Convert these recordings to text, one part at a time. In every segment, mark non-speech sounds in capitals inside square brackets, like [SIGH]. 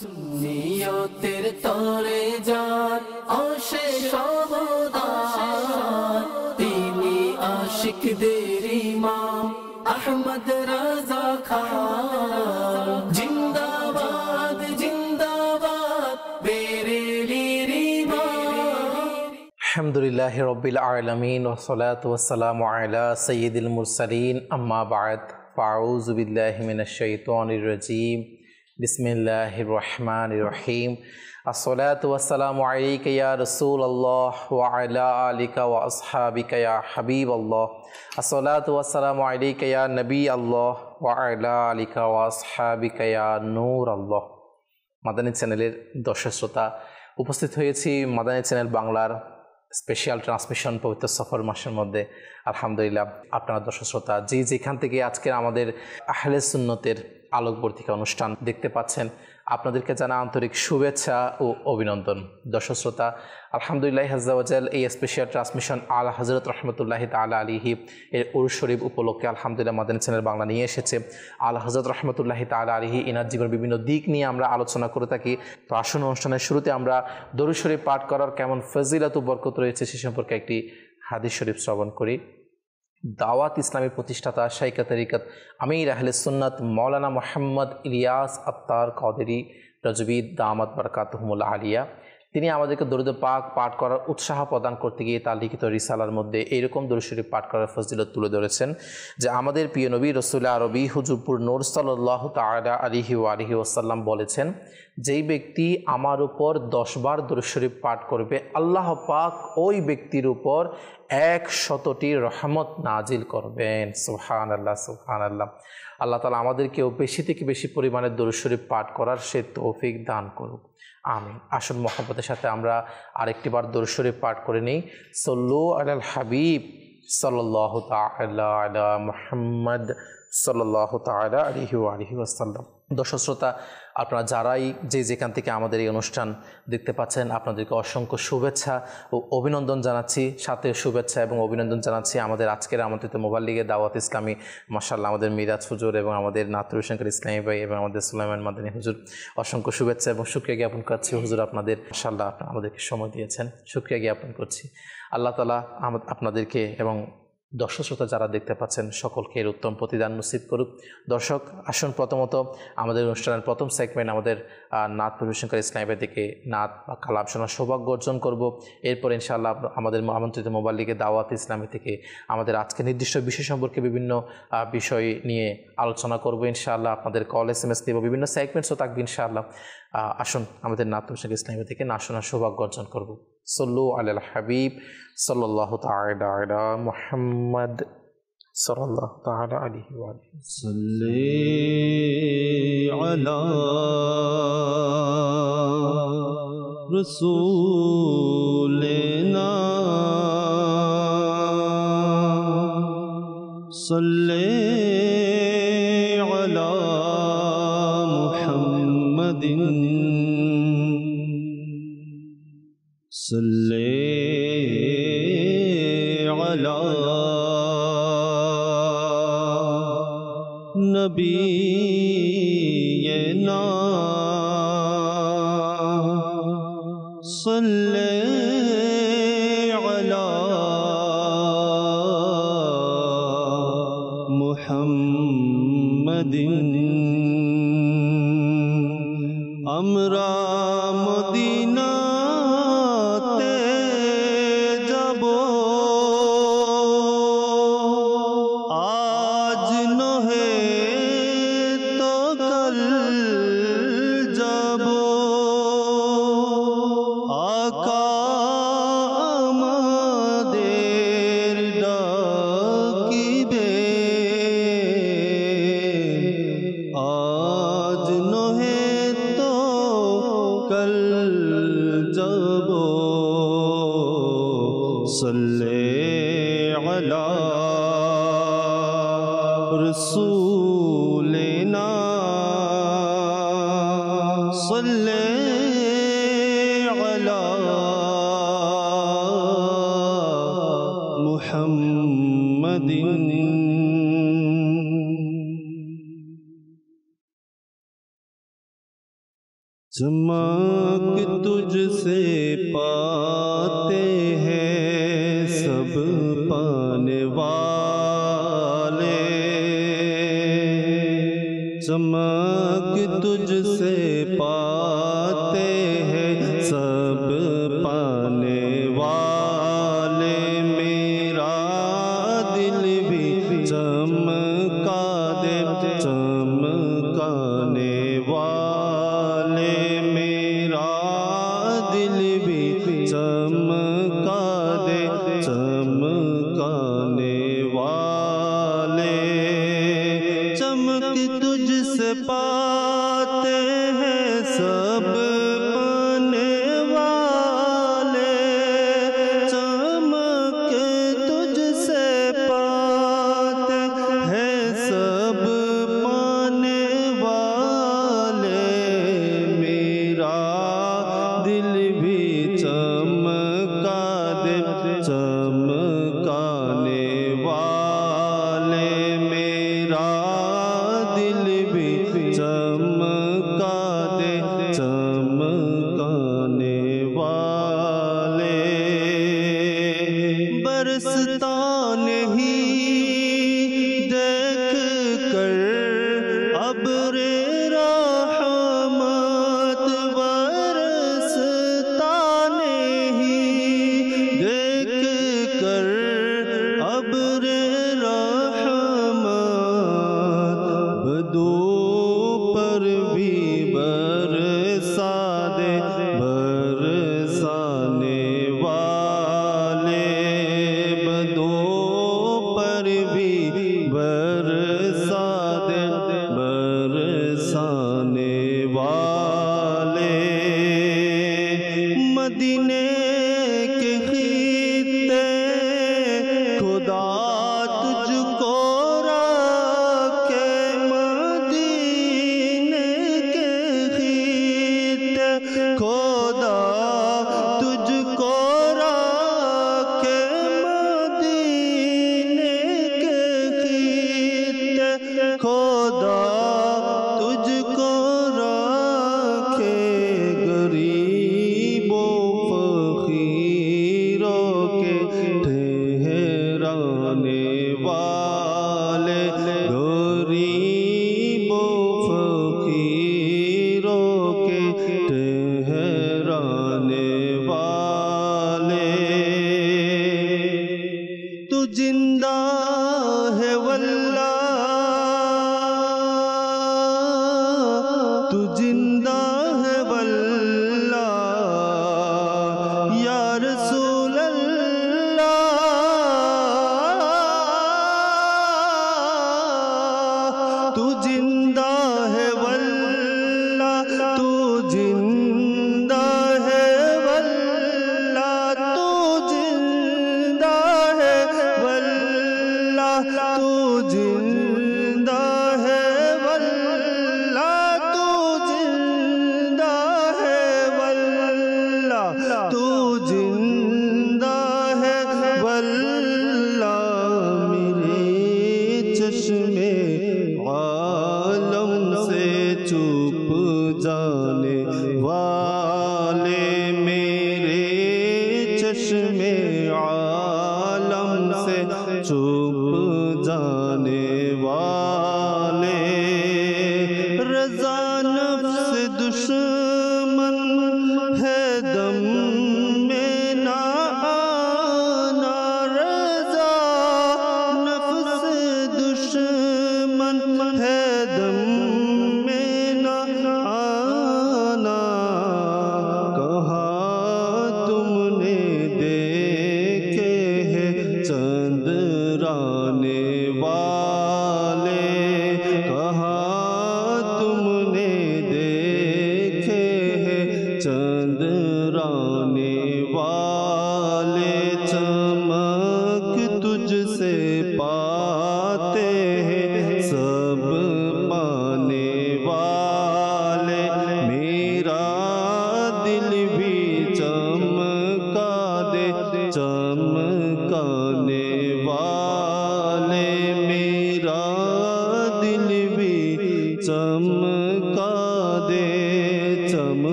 سنیو تیر تارے جان آش تینی دیری احمد رضا خان باد باد الحمد للہ رب العالمین والصلاة والسلام علی سید المرسلین اما بعد فاعوذ باللہ من الشیطان الرجیم বিসমিল্লাহ রহমান রহিম আসসালাতু ওয়াসসালামু আলাইকা ইয়া রাসূলুল্লাহ ওয়া আলা আলিকা ওয়া আসহাবিকা ইয়া হাবিবাল্লাহ আসসালাতু ওয়াসসালামু আলাইকা ইয়া নবী আল্লাহ ওয়া আলা আলিকা ওয়া আসহাবিকা নূর আল্লাহ মাদানী চ্যানেলের দর্শক শ্রোতা উপস্থিত হয়েছি মাদানী চ্যানেল বাংলার স্পেশাল ট্রান্সমিশন পবিত্র সফর মাসের মধ্যে আলহামদুলিল্লাহ আপনারা দর্শক শ্রোতা জি যেখান থেকে আজকের আমাদের আহলে সুন্নতের আলোকবর্তিকা অনুষ্ঠান দেখতে পাচ্ছেন আপনাদেরকে জানা আন্তরিক শুভেচ্ছা ও অভিনন্দন দর্শক শ্রোতা আলহামদুলিল্লাহ হাজাল এই স্পেশাল ট্রান্সমিশন আল হজরত রহমতুল্লাহ তাল আলিহি এর উর শরীফ উপলক্ষে আলহামদুলিল্লাহ মাদান চ্যানেল বাংলা নিয়ে এসেছে আল হজরত রহমতুল্লাহ তাল আলিহি এনার জীবনের বিভিন্ন দিক নিয়ে আমরা আলোচনা করে থাকি তো আসন্ন অনুষ্ঠানের শুরুতে আমরা দরু শরীফ পাঠ করার কেমন ফজিলাত বরকত রয়েছে সে সম্পর্কে একটি হাদিস শরীফ শ্রবণ করি দাওয়াত ইসলামী প্রতিষ্ঠাতা শাইকা তরিকত আমির আহলে সুন্নত মৌলানা মোহাম্মদ ইলিয়াস আত্তার কদেরি রজবি দামাত বরকাতহমুল আলিয়া তিনি আমাদেরকে দরুদ পাক পাঠ করার উৎসাহ প্রদান করতে গিয়ে তার লিখিত রিসালার মধ্যে এইরকম দরুশরীফ পাঠ করার ফজিলত তুলে ধরেছেন যে আমাদের প্রিয় নবী রসুল্লাহ আরবি হুজুরপুর নোর সাল্লাহ তালা আলিহি আলিহি ওসাল্লাম বলেছেন যেই ব্যক্তি আমার উপর দশবার দরুশরীফ পাঠ করবে আল্লাহ পাক ওই ব্যক্তির উপর এক শতটি রহমত নাজিল করবেন সুহান আল্লাহ সুহান আল্লাহ আল্লাহ তালা আমাদেরকেও বেশি থেকে বেশি পরিমাণে দরুশরীফ পাঠ করার সে তৌফিক দান করুক আমি আসল মোহাম্মতের সাথে আমরা আরেকটি বার দর্শরে পাঠ করে নিই সল্লো আল হাবিব সাল্লাহ মোহাম্মদ সাল্লাহ তালা আলহি আসাল্লাম দর্শক শ্রোতা আপনারা যারাই যে যেখান থেকে আমাদের এই অনুষ্ঠান দেখতে পাচ্ছেন আপনাদেরকে অসংখ্য শুভেচ্ছা ও অভিনন্দন জানাচ্ছি সাথে শুভেচ্ছা এবং অভিনন্দন জানাচ্ছি আমাদের আজকের আমন্ত্রিত মোবাইল লিগে দাওয়াত ইসলামী মার্শাল্লাহ আমাদের মিরাজ হুজুর এবং আমাদের নাতর শঙ্কর ইসলামী ভাই এবং আমাদের সুলাইমান মাদানী হুজুর অসংখ্য শুভেচ্ছা এবং শুক্রিয়া জ্ঞাপন করছি হুজুর আপনাদের মার্শাল্লাহ আমাদেরকে সময় দিয়েছেন শুক্রিয়া জ্ঞাপন করছি আল্লাহ তালা আপনাদেরকে এবং দর্শক শ্রোতা যারা দেখতে পাচ্ছেন সকলকে এর উত্তম প্রতিদান নিশ্চিত করুক দর্শক আসুন প্রথমত আমাদের অনুষ্ঠানের প্রথম সেগমেন্ট আমাদের নাথ পরিবেশনকারী ইসলামের দিকে নাথ বা কালাম শোনার সৌভাগ্য অর্জন করব এরপর ইনশাআল্লাহ আমাদের আমন্ত্রিত মোবাইল লিগে দাওয়াত ইসলামী থেকে আমাদের আজকে নির্দিষ্ট বিষয় সম্পর্কে বিভিন্ন বিষয় নিয়ে আলোচনা করব ইনশাআল্লাহ আপনাদের কল এস এম এস দেবো বিভিন্ন সেগমেন্টসও থাকবে ইনশাআল্লাহ আসুন আমাদের নাথ পরিবেশনকারী ইসলামের থেকে না শোনার সৌভাগ্য অর্জন করবো صلوا على الحبيب صلى الله تعالى على محمد صلى الله تعالى عليه وآله صلي على رسولنا صلي صلي على نبي سلے علی رسولنا غلا علی محمد چمک تجھ سے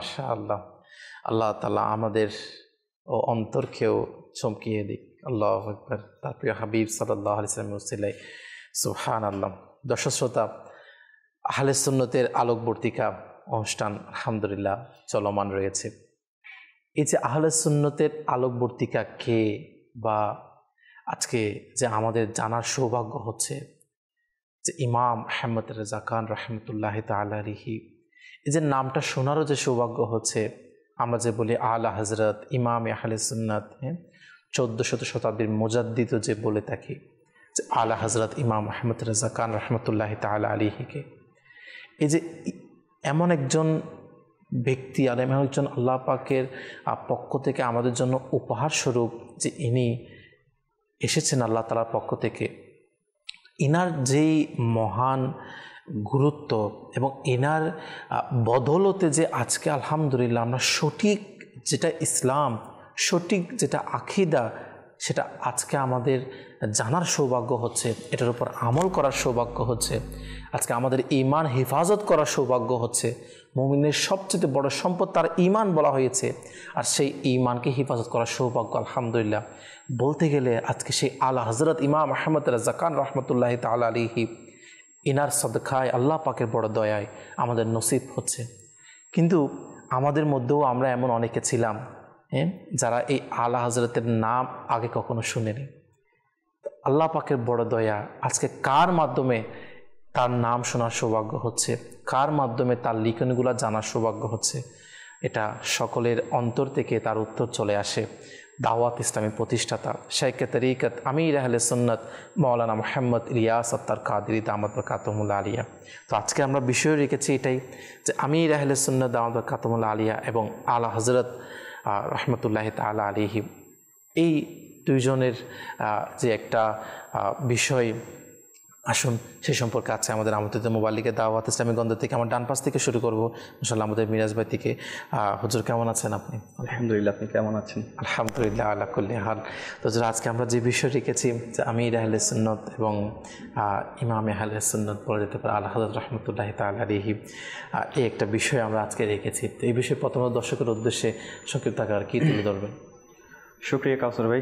মাশা আল্লাহ আল্লাহ তালা আমাদের ও অন্তরকেও চমকিয়ে দিক আল্লাহ আকবর তার প্রিয় হাবিব সাল্লাহ আলিয়াল্লাম সুহান আল্লাহ দর্শক শ্রোতা আহলেসন্নতের আলোকবর্তিকা অনুষ্ঠান আলহামদুলিল্লাহ চলমান রয়েছে এই যে আহলে সুন্নতের আলোকবর্তিকা কে বা আজকে যে আমাদের জানার সৌভাগ্য হচ্ছে যে ইমাম আহমদ রাজাকান রহমতুল্লাহ তালিহি এই যে নামটা শোনারও যে সৌভাগ্য হচ্ছে আমরা যে বলি আলা হজরত ইমাম আহলে সুন্নাত হ্যাঁ চোদ্দো শত শতাব্দীর মোজাদ্দিত যে বলে থাকি যে আলা হজরত ইমাম আহমদ রাজা কান রহমতুল্লাহ তালা আলিহিকে এই যে এমন একজন ব্যক্তি আর এমন একজন আল্লাহ পাকের পক্ষ থেকে আমাদের জন্য উপহার স্বরূপ যে ইনি এসেছেন আল্লাহ তালার পক্ষ থেকে ইনার যেই মহান গুরুত্ব এবং এনার বদলতে যে আজকে আলহামদুলিল্লাহ আমরা সঠিক যেটা ইসলাম সঠিক যেটা আখিদা সেটা আজকে আমাদের জানার সৌভাগ্য হচ্ছে এটার উপর আমল করার সৌভাগ্য হচ্ছে আজকে আমাদের ইমান হেফাজত করার সৌভাগ্য হচ্ছে মমিনের সবচেয়ে বড় সম্পদ তার ইমান বলা হয়েছে আর সেই ইমানকে হেফাজত করার সৌভাগ্য আলহামদুলিল্লাহ বলতে গেলে আজকে সেই আল হজরত ইমাম আহমদ রাজাকান রহমতুল্লাহ তাল আলিহিব ইনার সদকায় আল্লাহ পাকের বড় দয়ায় আমাদের নসিব হচ্ছে কিন্তু আমাদের মধ্যেও আমরা এমন অনেকে ছিলাম হ্যাঁ যারা এই আলা হজরতের নাম আগে কখনো শুনেনি আল্লাহ পাকের বড় দয়া আজকে কার মাধ্যমে তার নাম শোনার সৌভাগ্য হচ্ছে কার মাধ্যমে তার লিখনগুলো জানার সৌভাগ্য হচ্ছে এটা সকলের অন্তর থেকে তার উত্তর চলে আসে দাওয়াত ইসলামী প্রতিষ্ঠাতা শেখ তরিকত আমির আহলে সুন্নত মৌলানা মোহাম্মদ রিয়াস আত্মার কাদির দামদ কাতমুল্লা আলিয়া তো আজকে আমরা বিষয় রেখেছি এটাই যে আমির আহলে সুন্নত দামদ কাতমুল্লা আলিয়া এবং আলা হজরত রহমতুল্লাহ তালা আলিহি এই দুইজনের যে একটা বিষয় আসুন সে সম্পর্কে আছে আমাদের আমাদের মোবাইলিকে দাওয়াত ইসলামী গন্ধ থেকে আমার ডান পাশ থেকে শুরু করবো ইনশাল্লাহ আমাদের মিরাজ ভাই থেকে হজুর কেমন আছেন আপনি আলহামদুলিল্লাহ আপনি কেমন আছেন আলহামদুলিল্লাহ আল্লাহ করলি হাল তো আজকে আমরা যে বিষয় রেখেছি যে আমির আহলে সুন্নত এবং ইমাম আহলে সুন্নত বলা যেতে পারে আল্লাহ রহমতুল্লাহ তালিহি এই একটা বিষয় আমরা আজকে রেখেছি তো এই বিষয়ে প্রথমত দর্শকের উদ্দেশ্যে সংক্ষিপ্ত আর কী তুলে ধরবেন শুক্রিয়া কাউসর ভাই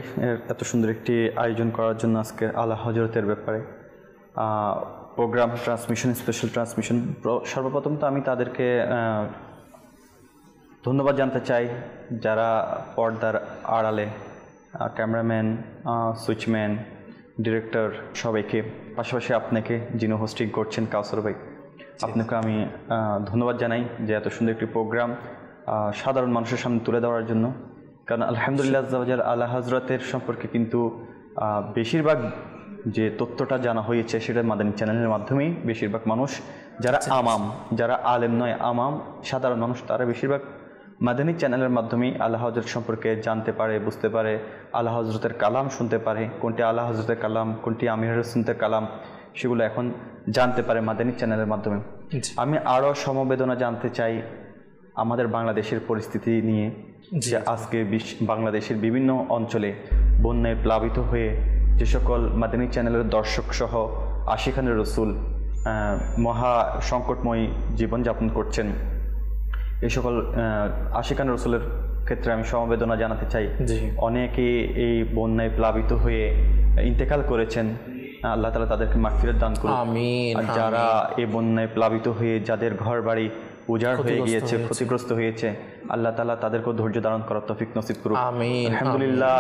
এত সুন্দর একটি আয়োজন করার জন্য আজকে আল্লাহ হজরতের ব্যাপারে প্রোগ্রাম ট্রান্সমিশন স্পেশাল ট্রান্সমিশন সর্বপ্রথম তো আমি তাদেরকে ধন্যবাদ জানতে চাই যারা পর্দার আড়ালে ক্যামেরাম্যান সুইচম্যান ডিরেক্টর সবাইকে পাশাপাশি আপনাকে যিনি হোস্টিং করছেন কাউসার ভাই আপনাকে আমি ধন্যবাদ জানাই যে এত সুন্দর একটি প্রোগ্রাম সাধারণ মানুষের সামনে তুলে দেওয়ার জন্য কারণ আলহামদুলিল্লাহ আল্লাহ হজরতের সম্পর্কে কিন্তু বেশিরভাগ যে তথ্যটা জানা হয়েছে সেটা মাদানী চ্যানেলের মাধ্যমেই বেশিরভাগ মানুষ যারা আচ্ছা, আমাম যারা আলেম নয় আমাম সাধারণ মানুষ তারা বেশিরভাগ মাদানী চ্যানেলের মাধ্যমেই আল্লাহ হজরত সম্পর্কে জানতে পারে বুঝতে পারে আল্লাহ হজরতের কালাম শুনতে পারে কোনটি আল্লাহ হজরতের কালাম কোনটি আমির হোসেনদের কালাম সেগুলো এখন জানতে পারে মাদানী চ্যানেলের মাধ্যমে আমি আরও সমবেদনা জানতে চাই আমাদের বাংলাদেশের পরিস্থিতি নিয়ে যে আজকে বাংলাদেশের বিভিন্ন অঞ্চলে বন্যায় প্লাবিত হয়ে যে সকল মাদানী চ্যানেলের দর্শক সহ আশি খানের রসুল মহা সংকটময়ী জীবনযাপন করছেন এই সকল আশি খানের রসুলের ক্ষেত্রে আমি সমবেদনা জানাতে চাই অনেকে এই বন্যায় প্লাবিত হয়ে ইন্তেকাল করেছেন আল্লাহ তালা তাদেরকে মাফিরত দান করুন যারা এই বন্যায় প্লাবিত হয়ে যাদের ঘর বাড়ি উজাড় হয়ে গিয়েছে ক্ষতিগ্রস্ত হয়েছে আল্লাহ তালা তাদেরকেও ধৈর্য ধারণ করার তফিক নসিব করুন আলহামদুলিল্লাহ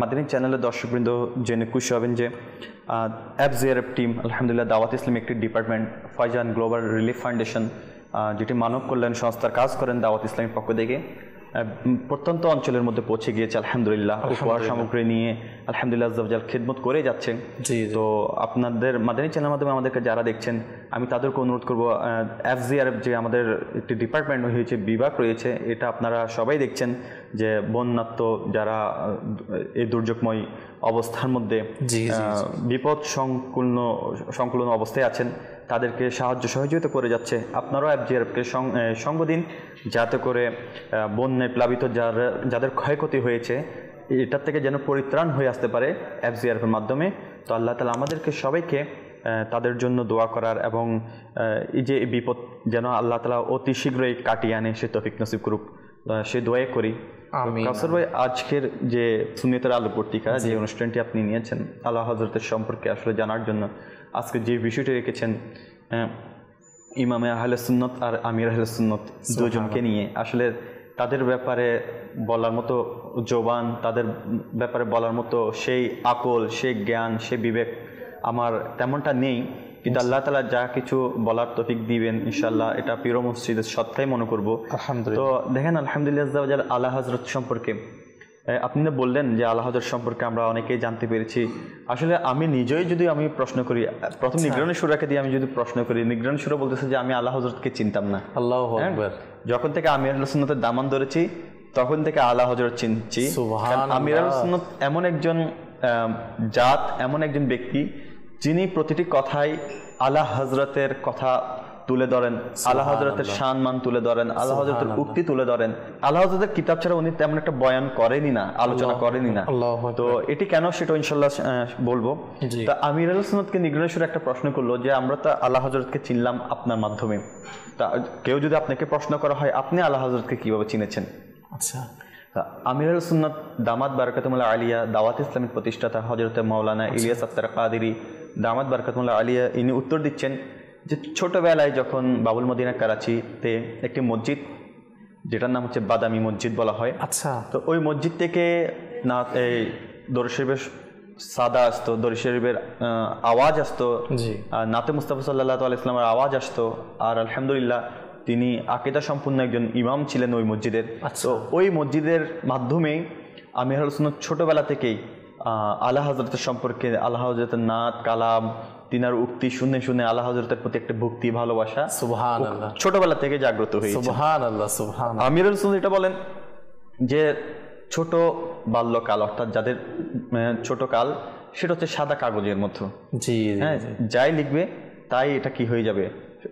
মাদিনী চ্যানেলের দর্শকবৃন্দ জেনে খুশি হবেন যে অ্যাপ জিয়ারএফ টিম আলহামদুলিল্লাহ দাওয়াত ইসলাম একটি department Faizan global relief foundation যেটি মানব কল্যাণ সংস্থার কাজ করেন দাওয়াত ইসলামের পক্ষ থেকে প্রত্যন্ত অঞ্চলের মধ্যে পৌঁছে গিয়েছে আলহামদুলিল্লাহ উপহার সামগ্রী নিয়ে আলহামদুলিল্লাহ আজাল খেদমত করে যাচ্ছেন তো আপনাদের মাদানী চ্যানেল মাধ্যমে আমাদেরকে যারা দেখছেন আমি তাদেরকে অনুরোধ করবো এফ জি আর যে আমাদের একটি ডিপার্টমেন্ট হয়েছে বিভাগ রয়েছে এটা আপনারা সবাই দেখছেন যে বন্যাত্ম যারা এই দুর্যোগময় অবস্থার মধ্যে বিপদ সংকুলন সংকুলন অবস্থায় আছেন তাদেরকে সাহায্য সহযোগিতা করে যাচ্ছে আপনারাও এফ জি আরকে সঙ্গ দিন যাতে করে বন্যায় প্লাবিত যারা যাদের ক্ষয়ক্ষতি হয়েছে এটার থেকে যেন পরিত্রাণ হয়ে আসতে পারে এফজিআরএফের মাধ্যমে তো আল্লাহ তালা আমাদেরকে সবাইকে তাদের জন্য দোয়া করার এবং এই যে বিপদ যেন আল্লাহ তালা অতি শীঘ্রই কাটিয়ে আনে সে তফিক নসিব করুক সে দোয়াই করি ভাই আজকের যে সুনিতার আলো পত্রিকা যে অনুষ্ঠানটি আপনি নিয়েছেন আল্লাহ হজরতের সম্পর্কে আসলে জানার জন্য আজকে যে বিষয়টি রেখেছেন ইমামে আহলে সুন্নত আর আমির আহলে সুন্নত দুজনকে নিয়ে আসলে তাদের ব্যাপারে বলার মতো জবান তাদের ব্যাপারে বলার মতো সেই আকল সেই জ্ঞান সে বিবেক আমার তেমনটা নেই কিন্তু আল্লাহ তালা যা কিছু বলার তফিক দিবেন ইনশাল্লাহ এটা পিরো মসজিদের সত্তাই মনে করবো তো দেখেন আলহামদুলিল্লাহ আল্লাহ হজরত সম্পর্কে আপনি না বললেন যে আল্লাহ সম্পর্কে আমরা অনেকেই জানতে পেরেছি আসলে আমি নিজেই যদি আমি প্রশ্ন করি প্রথম আচ্ছা। নিগ্রহণের সুরাকে দিয়ে আমি যদি প্রশ্ন করি নিগ্রহণ সুরা বলতেছে যে আমি আল্লাহ হজরতকে চিনতাম না আল্লাহ হ্যাঁ? যখন থেকে আমি আল্লাহ দামান ধরেছি তখন থেকে আল্লাহ হজরত চিনছি আমির আল্লাহ এমন একজন জাত এমন একজন ব্যক্তি যিনি প্রতিটি কথায় আল্লাহ হজরতের কথা তুলে ধরেন আল্লাহ হজরতের শান মান তুলে ধরেন আল্লাহ হজরতের উক্তি তুলে ধরেন আল্লাহ হজরতের কিতাব ছাড়া উনি তেমন একটা বয়ান করেনি না আলোচনা করেনি না তো এটি কেন সেটা ইনশাল্লাহ বলবো তা আমির আল আলসনদকে নিগ্রহেশ্বর একটা প্রশ্ন করলো যে আমরা তো আল্লাহ হজরতকে চিনলাম আপনার মাধ্যমে তা কেউ যদি আপনাকে প্রশ্ন করা হয় আপনি আল্লাহ হজরতকে কিভাবে চিনেছেন আচ্ছা আমিরুল সুন্নত দামাত বারকাতুমুল্লাহ আলিয়া দাওয়াত ইসলামের প্রতিষ্ঠাতা হজরত মৌলানা আচ্ছা। ইলিয়াস আত্তার কাদেরি দামাত বারকাতুমুল্লাহ আলিয়া ইনি উত্তর দিচ্ছেন যে ছোটোবেলায় যখন বাবুল মদিনা কারাচিতে একটি মসজিদ যেটার নাম হচ্ছে বাদামি মসজিদ বলা হয় আচ্ছা তো ওই মসজিদ থেকে না এই দরশরীফের সাদা আসতো দরশরীফের আওয়াজ আসতো আর নাতে মুস্তাফা সাল্লাহ আল ইসলামের আওয়াজ আসতো আর আলহামদুলিল্লাহ তিনি আকেদা সম্পূর্ণ একজন ইমাম ছিলেন ওই মসজিদের আচ্ছা ওই মসজিদের মাধ্যমেই আমি হল ছোটোবেলা থেকেই আল্লাহ হজরতের সম্পর্কে আল্লাহ হজরতের নাত কালাম তিনার উক্তি শুনে শুনে আল্লাহ হজরতের প্রতি একটা ভক্তি ভালোবাসা সুবহান ছোটবেলা থেকে জাগ্রত হয়েছে সুহান আল্লাহ সুহান আমির সুন এটা বলেন যে ছোট বাল্যকাল অর্থাৎ যাদের ছোট কাল সেটা হচ্ছে সাদা কাগজের মতো জি হ্যাঁ যাই লিখবে তাই এটা কি হয়ে যাবে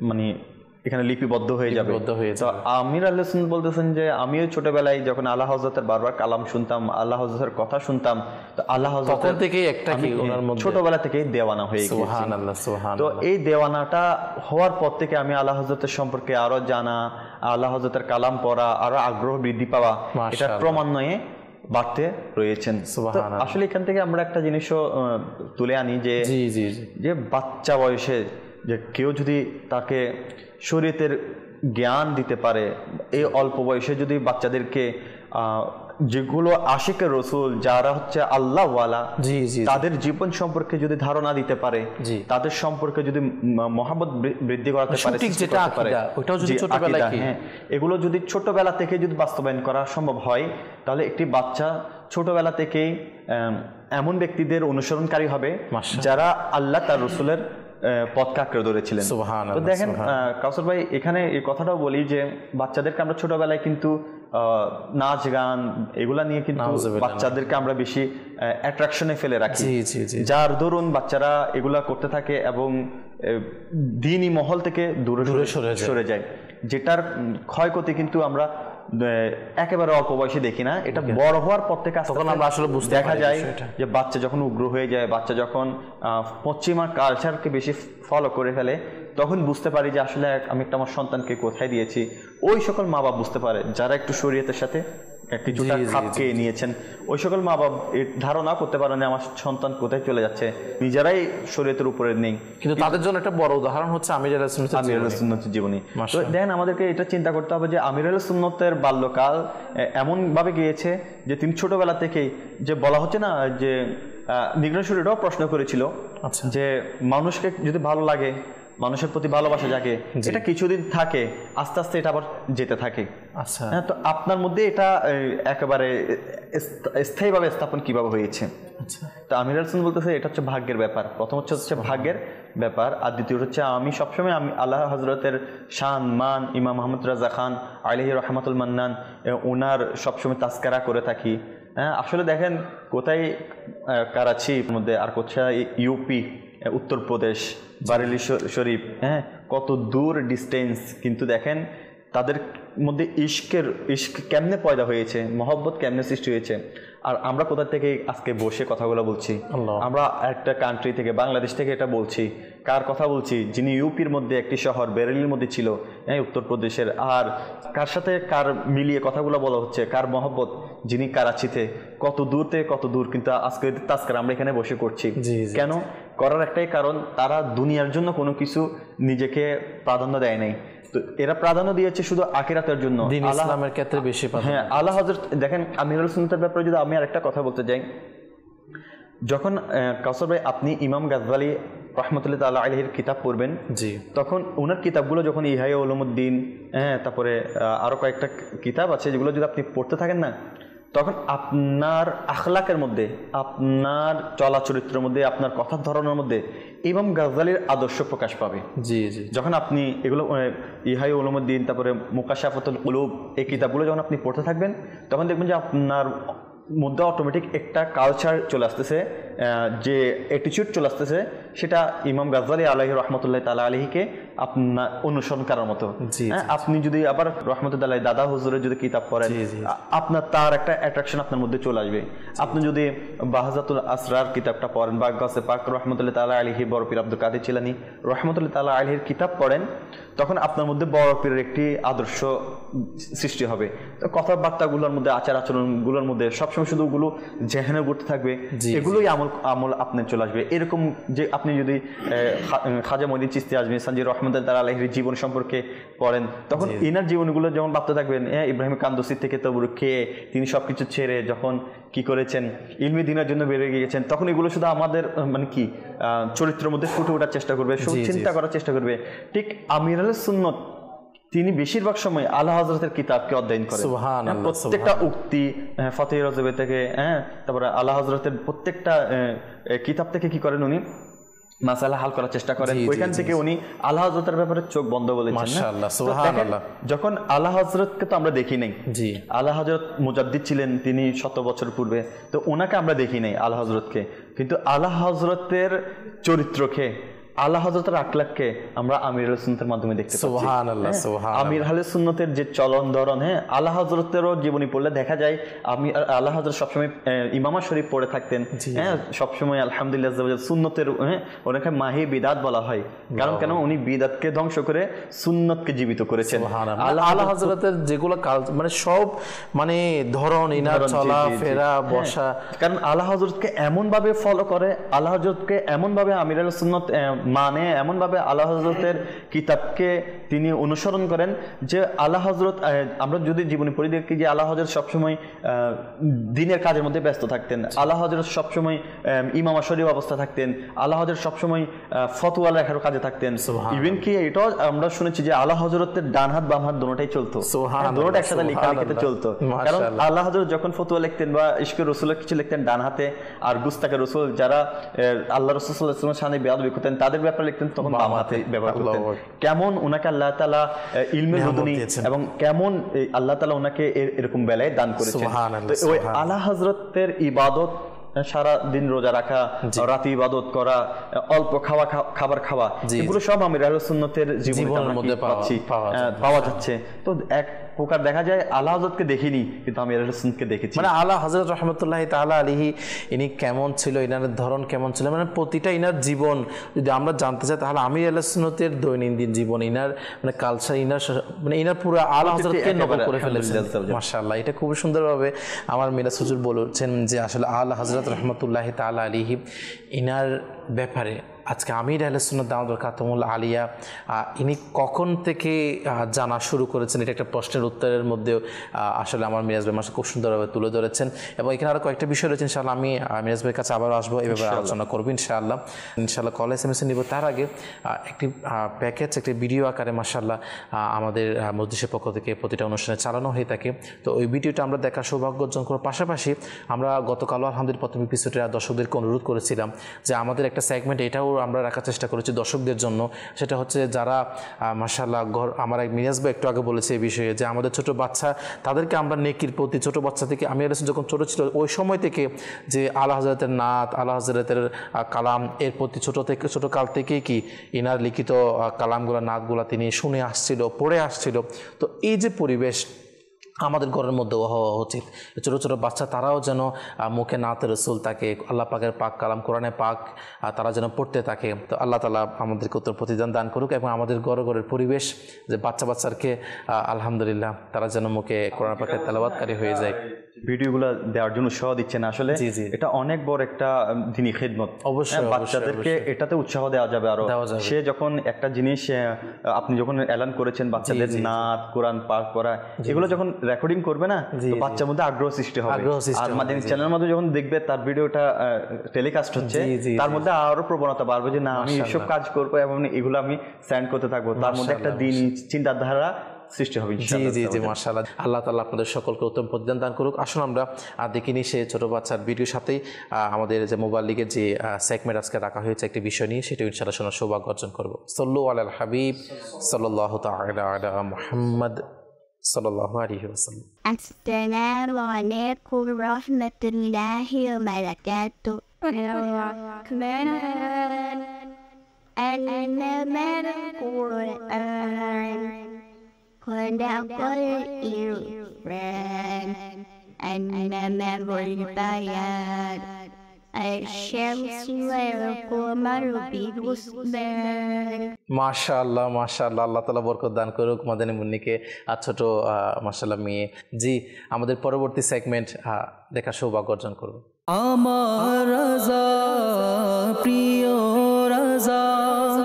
মানে এখানে লিপিবদ্ধ হয়ে যাবে হয়ে তো আমির আল্লাহ বলতেছেন যে আমিও ছোটবেলায় যখন আল্লাহ হজরতের বারবার কালাম শুনতাম আল্লাহ হজরতের কথা শুনতাম তো আল্লাহ হজরতের থেকেই একটা কি ছোটবেলা থেকেই দেওয়ানা হয়ে গেছে তো এই দেওয়ানাটা হওয়ার পর থেকে আমি আল্লাহ হজরতের সম্পর্কে আরো জানা আল্লাহ হজরতের কালাম পড়া আরো আগ্রহ বৃদ্ধি পাওয়া এটা ক্রমান্বয়ে বাড়তে রয়েছেন আসলে এখান থেকে আমরা একটা জিনিসও তুলে আনি যে যে বাচ্চা বয়সে যে কেউ যদি তাকে শরীয়তের জ্ঞান দিতে পারে এই অল্প বয়সে যদি বাচ্চাদেরকে যেগুলো আশিক রসুল যারা হচ্ছে আল্লাহওয়ালা জি জি তাদের জীবন সম্পর্কে যদি ধারণা দিতে পারে জি তাদের সম্পর্কে যদি মহাব্বত বৃদ্ধি করাতে পারে হ্যাঁ। এগুলো যদি ছোটবেলা থেকে যদি বাস্তবায়ন করা সম্ভব হয় তাহলে একটি বাচ্চা ছোটবেলা থেকেই এমন ব্যক্তিদের অনুসরণকারী হবে যারা আল্লাহ তার রসুলের পথকে আঁকড়ে ধরেছিলেন তো দেখেন কাউসর ভাই এখানে এই কথাটাও বলি যে বাচ্চাদেরকে আমরা ছোটবেলায় কিন্তু নাচ গান এগুলা নিয়ে কিন্তু বাচ্চাদেরকে আমরা বেশি অ্যাট্রাকশনে ফেলে রাখি যার দরুন বাচ্চারা এগুলা করতে থাকে এবং দিনই মহল থেকে দূরে দূরে সরে যায় যেটার ক্ষয়ক্ষতি কিন্তু আমরা একেবারে অল্প বয়সে দেখি না এটা বড় হওয়ার পর থেকে তখন আমরা আসলে বুঝতে দেখা যায় যে বাচ্চা যখন উগ্র হয়ে যায় বাচ্চা যখন পশ্চিমা কালচারকে বেশি ফলো করে ফেলে তখন বুঝতে পারি যে আসলে আমি একটা আমার সন্তানকে কোথায় দিয়েছি ওই সকল মা বাবা বুঝতে পারে যারা একটু শরীয়তের সাথে কিছুটা খাপ খেয়ে নিয়েছেন ওই সকল মা বাবা ধারণা করতে পারেন আমার সন্তান কোথায় চলে যাচ্ছে নিজেরাই শরীয়তের উপরে নেই কিন্তু তাদের জন্য একটা বড় উদাহরণ হচ্ছে আমির সুন্নতের জীবনী দেখেন আমাদেরকে এটা চিন্তা করতে হবে যে আমির সুন্নতের বাল্যকাল এমনভাবে গিয়েছে যে তিনি ছোটবেলা থেকেই যে বলা হচ্ছে না যে নিগ্নসুরীরাও প্রশ্ন করেছিল আচ্ছা। যে মানুষকে যদি ভালো লাগে মানুষের প্রতি ভালোবাসা জাগে এটা কিছুদিন থাকে আস্তে আস্তে এটা আবার যেতে থাকে আচ্ছা হ্যাঁ তো আপনার মধ্যে এটা একেবারে স্থায়ীভাবে স্থাপন কিভাবে হয়েছে আচ্ছা। তো আমির হাসান বলতেছে এটা হচ্ছে ভাগ্যের ব্যাপার প্রথম হচ্ছে হচ্ছে আচ্ছা। ভাগ্যের ব্যাপার আর দ্বিতীয় হচ্ছে আমি সবসময় আমি আল্লাহ হজরতের শান মান ইমাম মাহমুদ রাজা খান আলহি রহমাতুল মান্নান ওনার সবসময় তাস্কারা করে থাকি হ্যাঁ আসলে দেখেন কোথায় করাচি মধ্যে আর কোথায় ইউপি উত্তরপ্রদেশ বারেলি শরীফ হ্যাঁ কত দূর ডিস্টেন্স কিন্তু দেখেন তাদের মধ্যে ইস্কের ইস্ক কেমনে পয়দা হয়েছে মহব্বত কেমনে সৃষ্টি হয়েছে আর আমরা কোথা থেকে আজকে বসে কথাগুলো বলছি আমরা একটা কান্ট্রি থেকে বাংলাদেশ থেকে এটা বলছি কার কথা বলছি যিনি ইউপির মধ্যে একটি শহর বেরেলির মধ্যে ছিল হ্যাঁ উত্তরপ্রদেশের আর কার সাথে কার মিলিয়ে কথাগুলো বলা হচ্ছে কার মহব্বত যিনি কারাচিতে কত দূর থেকে কত দূর কিন্তু আজকে তাজকার আমরা এখানে বসে করছি কেন করার একটাই কারণ তারা দুনিয়ার জন্য কোনো কিছু নিজেকে প্রাধান্য দেয় নাই তো এরা প্রাধান্য দিয়েছে শুধু আখিরাতের জন্য আমের ক্ষেত্রে বেশি হ্যাঁ আল্লাহ হজরত দেখেন আমিরুল সুন্নতের ব্যাপারে যদি আমি আরেকটা কথা বলতে যাই যখন কাসর ভাই আপনি ইমাম গাজবালি রহমতুল্লাহ তাল্লাহ আলহির কিতাব পড়বেন জি তখন ওনার কিতাবগুলো যখন ইহাই উলমুদ্দিন হ্যাঁ তারপরে আরও কয়েকটা কিতাব আছে যেগুলো যদি আপনি পড়তে থাকেন না তখন আপনার আখলাকের মধ্যে আপনার চলা চরিত্রের মধ্যে আপনার কথা ধরনের মধ্যে ইমাম গাজালির আদর্শ প্রকাশ পাবে জি জি যখন আপনি এগুলো ইহাই উলমুদ্দিন তারপরে মুকাশাফতুল উলুব এই কিতাবগুলো যখন আপনি পড়তে থাকবেন তখন দেখবেন যে আপনার মধ্যে অটোমেটিক একটা কালচার চলে আসতেছে যে অ্যাটিচিউড চলে আসতেছে সেটা ইমাম গাজ্জালি আলহি রহমতুল্লাহ তালা আলহিকে আপনার অনুসরণ করার মতো হ্যাঁ, আপনি যদি আবার রহমতুল্লাহ দাদা হুজুরের যদি কিতাব পড়েন আপনার তার একটা অ্যাট্রাকশন আপনার মধ্যে চলে আসবে আপনি যদি বাহাজাতুল আসরার কিতাবটা পড়েন বা গাছে পাক রহমতুল্লাহ তালা আলহি বড় পীর আব্দুল কাদের চিলানি রহমতুল্লাহ তালা আলহির কিতাব পড়েন তখন আপনার মধ্যে বড় পীরের একটি আদর্শ সৃষ্টি হবে কথাবার্তাগুলোর মধ্যে আচার আচরণগুলোর মধ্যে সবসময় শুধু ওগুলো জেহেনে ঘুরতে থাকবে এগুলোই আমল আমল আপনার চলে আসবে এরকম যে আপনি যদি খাজা মদিন চিস্তি আজমি সঞ্জির রহমদের তারা আলহির জীবন সম্পর্কে পড়েন তখন ইনার জীবনগুলো যেমন ভাবতে থাকবেন হ্যাঁ ইব্রাহিম কান্দসির থেকে তবুর খেয়ে তিনি সব কিছু ছেড়ে যখন কি করেছেন ইলমি দিনের জন্য বেড়ে গিয়েছেন তখন এগুলো শুধু আমাদের মানে কি চরিত্র মধ্যে ফুটে ওঠার চেষ্টা করবে চিন্তা করার চেষ্টা করবে ঠিক আমির আল সুন্নত তিনি বেশিরভাগ সময় আল্লাহ হজরতের কিতাবকে অধ্যয়ন করেন হ্যাঁ, প্রত্যেকটা উক্তি হ্যাঁ, ফতেহ রজবে থেকে হ্যাঁ তারপরে আল্লাহ হজরতের প্রত্যেকটা কিতাব থেকে কি করেন উনি মাসালা হাল করার চেষ্টা করেন ওইখান থেকে উনি আল্লাহ হজরতের ব্যাপারে চোখ বন্ধ বলে যখন আল্লাহ হজরতকে তো আমরা দেখি নাই জি আল্লাহ হজরত মুজাদ্দিদ ছিলেন তিনি শত বছর পূর্বে তো ওনাকে আমরা দেখি নাই আল্লাহ হজরতকে কিন্তু আল্লাহ হজরতের চরিত্রকে আল্লাহ হজরতের আকলাককে আমরা আমির সুন্নতের মাধ্যমে দেখতে পাচ্ছি হ্যাঁ? আমির আলে সুন্নতের যে চলন ধরন হ্যাঁ আল্লাহ হজরতেরও জীবনী পড়লে দেখা যায় আমি আল্লাহ হজরত সবসময় ইমামা শরীফ পড়ে থাকতেন হ্যাঁ সবসময় আলহামদুলিল্লাহ সুন্নতের হ্যাঁ ওনাকে মাহি বিদাত বলা হয় কারণ কেন উনি বিদাতকে ধ্বংস করে সুন্নতকে জীবিত করেছেন মানে আল্লাহ আল্লাহ হজরতের যেগুলো কাল মানে সব মানে ধরন ইনার চলা ফেরা হ্যাঁ। বসা কারণ আল্লাহ হজরতকে এমনভাবে ফলো করে আল্লাহ হজরতকে এমনভাবে আমির আল সুন্নত মানে এমনভাবে আল্লাহ হজরতের কিতাবকে তিনি অনুসরণ করেন যে আল্লাহ হজরত আমরা যদি জীবনে পড়ি দেখি যে আল্লাহ হজরত সবসময় দিনের কাজের মধ্যে ব্যস্ত থাকতেন আল্লাহ হজরত সবসময় ইমামা শরীর অবস্থা থাকতেন আল্লাহ হজরত সবসময় ফতোয়া লেখার কাজে থাকতেন ইভেন কি এটাও আমরা শুনেছি যে আল্লাহ হজরতের ডান হাত বাম হাত দুটাই চলতো হ্যাঁ, দুটো একসাথে লেখা লিখতে চলতো কারণ আল্লাহ হজরত যখন ফতুয়া লিখতেন বা ইশকে রসুলের কিছু লিখতেন ডান হাতে আর গুস্তাকে রসুল যারা আল্লাহ রসুল সামনে বেয়াদ করতেন তাদের তাদের ব্যাপারে লিখতেন তখন বাম হাতে ব্যবহার করতেন কেমন ওনাকে আল্লাহ তালা ইলমে রোদনী এবং কেমন আল্লাহ তালা ওনাকে এরকম বেলায় দান করেছেন ওই আলা হজরতের ইবাদত সারা দিন রোজা রাখা রাতে ইবাদত করা অল্প খাওয়া খাবার খাওয়া এগুলো সব আমি রাহুল সুন্নতের জীবনের মধ্যে পাচ্ছি পাওয়া যাচ্ছে তো এক প্রকার দেখা যায় আল্লাহ হজরতকে দেখিনি কিন্তু আমি রসুলকে দেখেছি মানে আল্লাহ হজরত রহমতুল্লাহ তালা আলিহি ইনি কেমন ছিল ইনার ধরন কেমন ছিল মানে প্রতিটা ইনার জীবন যদি আমরা জানতে চাই তাহলে আমি আলাসনতের দৈনন্দিন জীবন ইনার মানে কালচার ইনার মানে ইনার পুরো আল্লাহ হজরতকে নকল করে ফেলেছেন মাশাআল্লাহ এটা খুব সুন্দরভাবে আমার মিরাজ হুজুর বলেছেন যে আসলে আল্লাহ হজরত রহমতুল্লাহ তাল্লাহ আলিহি ইনার ব্যাপারে আজকে আমির আহলসুন্নত দামদুল কাতামুল আলিয়া ইনি কখন থেকে জানা শুরু করেছেন এটা একটা প্রশ্নের উত্তরের মধ্যেও আসলে আমার মিরাজ ভাই মাসে খুব সুন্দরভাবে তুলে ধরেছেন এবং এখানে আরও কয়েকটা বিষয় রয়েছে ইনশাল্লাহ আমি মিরাজ ভাইয়ের কাছে আবার আসবো এভাবে আলোচনা করবো ইনশাআল্লাহ ইনশাল্লাহ কলেজ এস এম নিব তার আগে একটি প্যাকেজ একটি ভিডিও আকারে মাসাল্লাহ আমাদের মজলিসের পক্ষ থেকে প্রতিটা অনুষ্ঠানে চালানো হয়ে থাকে তো ওই ভিডিওটা আমরা দেখার সৌভাগ্য অর্জন করার পাশাপাশি আমরা গতকাল আলহামদুলিল্লাহ প্রথম এপিসোডে দর্শকদেরকে অনুরোধ করেছিলাম যে আমাদের একটা সেগমেন্ট এটাও আমরা রাখার চেষ্টা করেছি দর্শকদের জন্য সেটা হচ্ছে যারা মার্শাল্লাহ ঘর আমার এক মিরাজ একটু আগে বলেছে এই বিষয়ে যে আমাদের ছোট বাচ্চা তাদেরকে আমরা নেকির প্রতি ছোট বাচ্চা থেকে আমি যখন ছোটো ছিল ওই সময় থেকে যে আল্লাহ হাজরতের নাত আল্লাহ হাজরতের কালাম এর প্রতি ছোট থেকে ছোট কাল থেকে কি ইনার লিখিত কালামগুলো নাতগুলো তিনি শুনে আসছিল পড়ে আসছিল তো এই যে পরিবেশ আমাদের ঘরের মধ্যে হওয়া উচিত ছোটো ছোটো বাচ্চা তারাও যেন মুখে নাতে রসুল তাকে আল্লাহ পাকের পাক কালাম কোরআনে পাক তারা যেন পড়তে থাকে তো আল্লাহ তালা আমাদেরকে উত্তর প্রতিদান দান করুক এবং আমাদের ঘর ঘরের পরিবেশ যে বাচ্চা বাচ্চারকে আলহামদুলিল্লাহ তারা যেন মুখে কোরআন পাকের তালাবাদকারী হয়ে যায় ভিডিওগুলো দেওয়ার জন্য উৎসাহ দিচ্ছেন আসলে এটা অনেক বড় একটা দিনই খেদমত হ্যাঁ, অবশ্যই বাচ্চাদেরকে এটাতে উৎসাহ দেওয়া যাবে আরো সে যখন একটা জিনিস আপনি যখন অ্যালান করেছেন বাচ্চাদের নাচ কোরআন পাঠ করা এগুলো যখন রেকর্ডিং করবে না বাচ্চার মধ্যে আগ্রহ সৃষ্টি হবে আর মাঝে চ্যানেলের মধ্যে যখন দেখবে তার ভিডিওটা টেলিকাস্ট হচ্ছে তার মধ্যে আরো প্রবণতা বাড়বে যে না আমি এসব কাজ করবো এবং এগুলো আমি স্ট্যান্ড করতে থাকবো তার মধ্যে একটা দিন চিন্তাধারা সৃষ্টি হবে জি জি জি মার্শাল্লাহ আল্লাহ তালা আপনাদের সকলকে উত্তম প্রতিদান দান করুক আসুন আমরা দেখিনি সে ছোটো বাচ্চার ভিডিওর সাথেই আমাদের যে মোবাইল লিগের যে সেগমেন্ট আজকে রাখা হয়েছে একটি বিষয় নিয়ে সেটি ইনশাল্লাহ শোনার সৌভাগ্য অর্জন করবো সল্লু আল হাবিব সাল্লাহ মোহাম্মদ সাল্লাহ When I got you, friend, and remembering by it, I shall swear for my আল্লাহ তালা বরকত দান করুক মাদানী মুন্নিকে আর ছোট মাশাআল্লাহ মেয়ে জি আমাদের পরবর্তী সেগমেন্ট দেখা সৌভাগ্য অর্জন করব আমার রাজা প্রিয় রাজা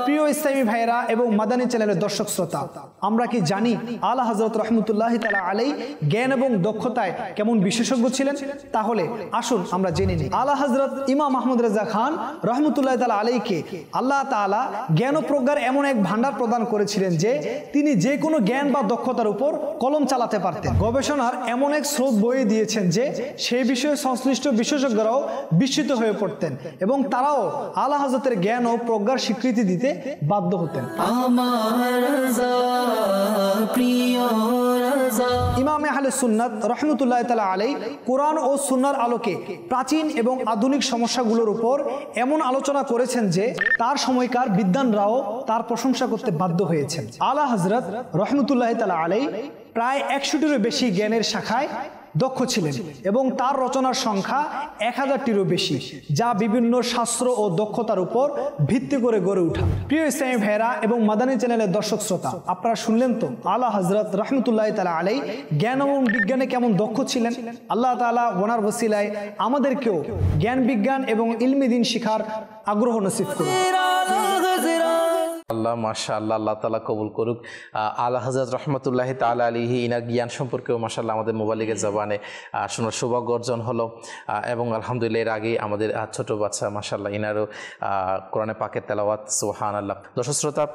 প্রিয় ইসলামী ভাইয়েরা এবং মাদানী চ্যানেলের দর্শক শ্রোতা আমরা কি জানি আলা হজরত রহমতুল্লাহ তালা আলাই জ্ঞান এবং দক্ষতায় কেমন বিশেষজ্ঞ ছিলেন তাহলে আসুন আমরা জেনে নিই আলা হজরত ইমাম মাহমুদ রাজা খান রহমতুল্লাহ তালা আলাইকে আল্লাহ তালা জ্ঞান ও প্রজ্ঞার এমন এক ভাণ্ডার প্রদান করেছিলেন যে তিনি যে কোনো জ্ঞান বা দক্ষতার উপর কলম চালাতে পারতেন গবেষণার এমন এক স্রোত বয়ে দিয়েছেন যে সেই বিষয়ে সংশ্লিষ্ট বিশেষজ্ঞরাও বিস্মিত হয়ে পড়তেন এবং তারাও আলা হজরতের জ্ঞান ও প্রজ্ঞার স্বীকৃতি দিতে বাধ্য হতেন ইমাম আহলে সুন্নাত রহমতুল্লাহ তালা আলাই কোরআন ও সুন্নার আলোকে প্রাচীন এবং আধুনিক সমস্যাগুলোর উপর এমন আলোচনা করেছেন যে তার সময়কার বিদ্বানরাও তার প্রশংসা করতে বাধ্য হয়েছেন আলা হজরত রহমতুল্লাহ তালা আলাই প্রায় একশোটিরও বেশি জ্ঞানের শাখায় দক্ষ ছিলেন এবং তার রচনার সংখ্যা এক হাজারটিরও বেশি যা বিভিন্ন শাস্ত্র ও দক্ষতার উপর ভিত্তি করে গড়ে ওঠা প্রিয় ইসলামী ভেরা এবং মাদানী চ্যানেলের দর্শক শ্রোতা আপনারা শুনলেন তো আল্লাহ হজরত রহমতুল্লাহ তালা আলাই জ্ঞান এবং বিজ্ঞানে কেমন দক্ষ ছিলেন আল্লাহ তালা ওনার বসিলায় আমাদেরকেও জ্ঞান বিজ্ঞান এবং ইলমি দিন শিখার আগ্রহ নসিব করে মাশাল্লাহ মাশাল্লাহ আল্লাহ তালা কবুল করুক আল্লাহ হাজরত রহমতুল্লাহ তাল আলিহি ইনা জ্ঞান সম্পর্কেও মাশাল্লাহ আমাদের মোবালিকের জবানে শোনার সৌভাগ্য অর্জন হলো এবং আলহামদুলিল্লাহ এর আগেই আমাদের ছোট বাচ্চা মাশাল্লাহ ইনারও কোরআনে পাকের তেলাওয়াত সোহান আল্লাহ দর্শক শ্রোতা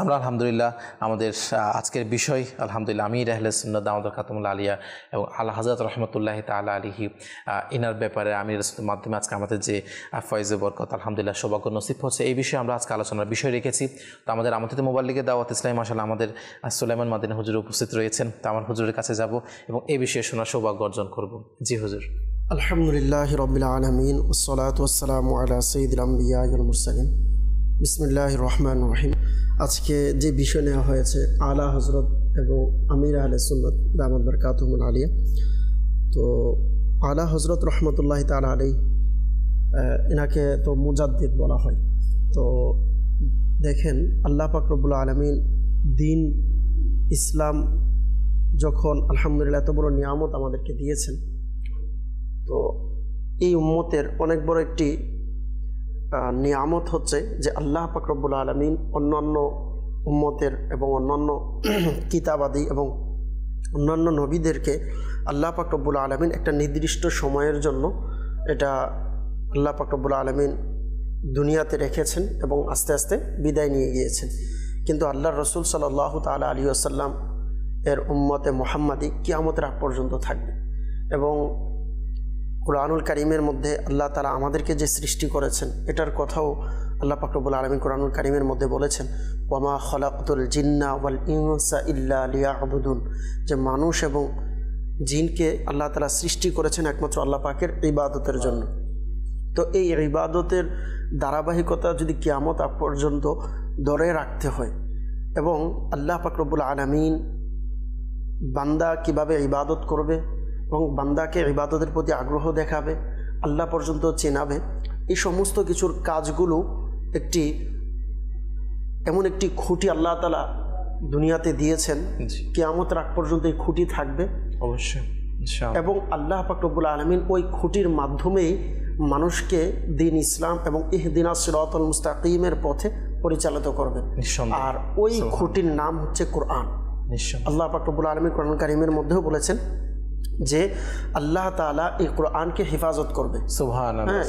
আমরা আলহামদুলিল্লাহ আমাদের আজকের বিষয় আলহামদুলিল্লাহ আমির আহলেসুল্লা দামদ খাতামুল্লা আলিয়া এবং আল্লাহ হাজরত রহমতুল্লাহ তাল্লা আলিহি ইনার ব্যাপারে আমির মাধ্যমে আজকে আমাদের যে ফয়েজে বরকত আলহামদুলিল্লাহ সৌভাগ্য নসিব হচ্ছে এই বিষয়ে আমরা আজকে আলোচনার বিষয় রেখেছি তো আমাদের আমাদের মোবাইল লিগে দাওয়াত ইসলাম মাসাল আমাদের সুলাইমান মাদিন হুজুর উপস্থিত রয়েছেন তা আমার হুজুরের কাছে যাব এবং এই বিষয়ে শোনার সৌভাগ্য অর্জন করব জি হুজুর আলহামদুলিল্লাহ রবিল আলমিন ওসলাত ওসালাম আল্লাহ সঈদ রাম্বিয়া মুরসালিন বিসমিল্লাহ রহমান রহিম আজকে যে বিষয় নেওয়া হয়েছে আলা হজরত এবং আমির আলে সুন্নত দামদ কাতুমুল আলিয়া তো আলা হজরত রহমতুল্লাহ তাল আলী এনাকে তো মুজাদ্দিদ বলা হয় তো দেখেন আল্লাহ পাকরবুল আলমিন দিন ইসলাম যখন আলহামদুলিল্লাহ এত বড় নিয়ামত আমাদেরকে দিয়েছেন তো এই উম্মতের অনেক বড় একটি নিয়ামত হচ্ছে যে আল্লাহ পাকরবুল আলমিন অন্যান্য উম্মতের এবং অন্যান্য [CLEARS THROAT] কিতাবাদী এবং অন্যান্য নবীদেরকে আল্লাহ পাকরবুল আলমিন একটা নির্দিষ্ট সময়ের জন্য এটা আল্লাহ পাকরবুল আলমিন দুনিয়াতে রেখেছেন এবং আস্তে আস্তে বিদায় নিয়ে গিয়েছেন কিন্তু আল্লাহ রসুল সাল্লাহ তাল আলী আসাল্লাম এর উম্মতে মোহাম্মাদি কিয়ামতের আগ পর্যন্ত থাকবে এবং কোরআনুল কারিমের মধ্যে আল্লাহ তালা আমাদেরকে যে সৃষ্টি করেছেন এটার কথাও আল্লাহ পাকরবুল আলমী কোরআনুল কারিমের মধ্যে বলেছেন ওয়ামা খলাকুল জিন্না ওয়াল ইনসা ইল্লা লিয়া আবুদুন যে মানুষ এবং জিনকে আল্লাহ তালা সৃষ্টি করেছেন একমাত্র আল্লাহ পাকের ইবাদতের জন্য তো এই ইবাদতের ধারাবাহিকতা যদি আপ পর্যন্ত ধরে রাখতে হয় এবং আল্লাহ পাকরবুল আলমিন বান্দা কিভাবে ইবাদত করবে এবং বান্দাকে ইবাদতের প্রতি আগ্রহ দেখাবে আল্লাহ পর্যন্ত চেনাবে এই সমস্ত কিছুর কাজগুলো একটি এমন একটি খুঁটি আল্লাহ তালা দুনিয়াতে দিয়েছেন কেয়ামত রাগ পর্যন্ত এই খুঁটি থাকবে অবশ্যই এবং আল্লাহ পাকবুল আলমিন ওই খুঁটির মাধ্যমেই মানুষকে দিন ইসলাম এবং ইহদিনা সিরাতুল মুস্তাকিমের পথে পরিচালিত করবে আর ওই খুঁটির নাম হচ্ছে কোরআন আল্লাহ পাকবুল আলমী কোরআন কারিমের মধ্যেও বলেছেন যে আল্লাহ তালা এই কোরআনকে হেফাজত করবে হ্যাঁ।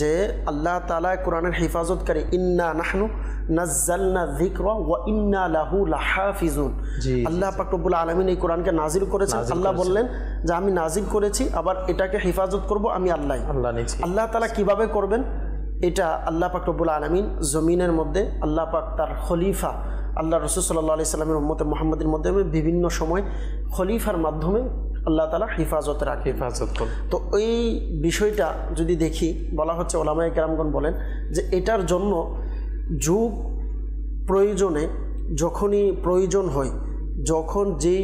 যে আল্লাহ তালা কোরআনের হেফাজত করে ইন্না নাহনু আমি নাজিল করেছি আবার এটাকে হেফাজত করব আমি আল্লাহ আল্লাহ তালা কিভাবে করবেন এটা আল্লাহ পাকরবুল আলমিন জমিনের মধ্যে আল্লাহ পাক তার খলিফা আল্লাহ রসুল সাল্লাহ মোহাম্মদের মধ্যে বিভিন্ন সময় খলিফার মাধ্যমে আল্লাহ তালা হেফাজত রাখে হেফাজত তো এই বিষয়টা যদি দেখি বলা হচ্ছে ওলামায় কেরামগণ বলেন যে এটার জন্য যুগ প্রয়োজনে যখনই প্রয়োজন হয় যখন যেই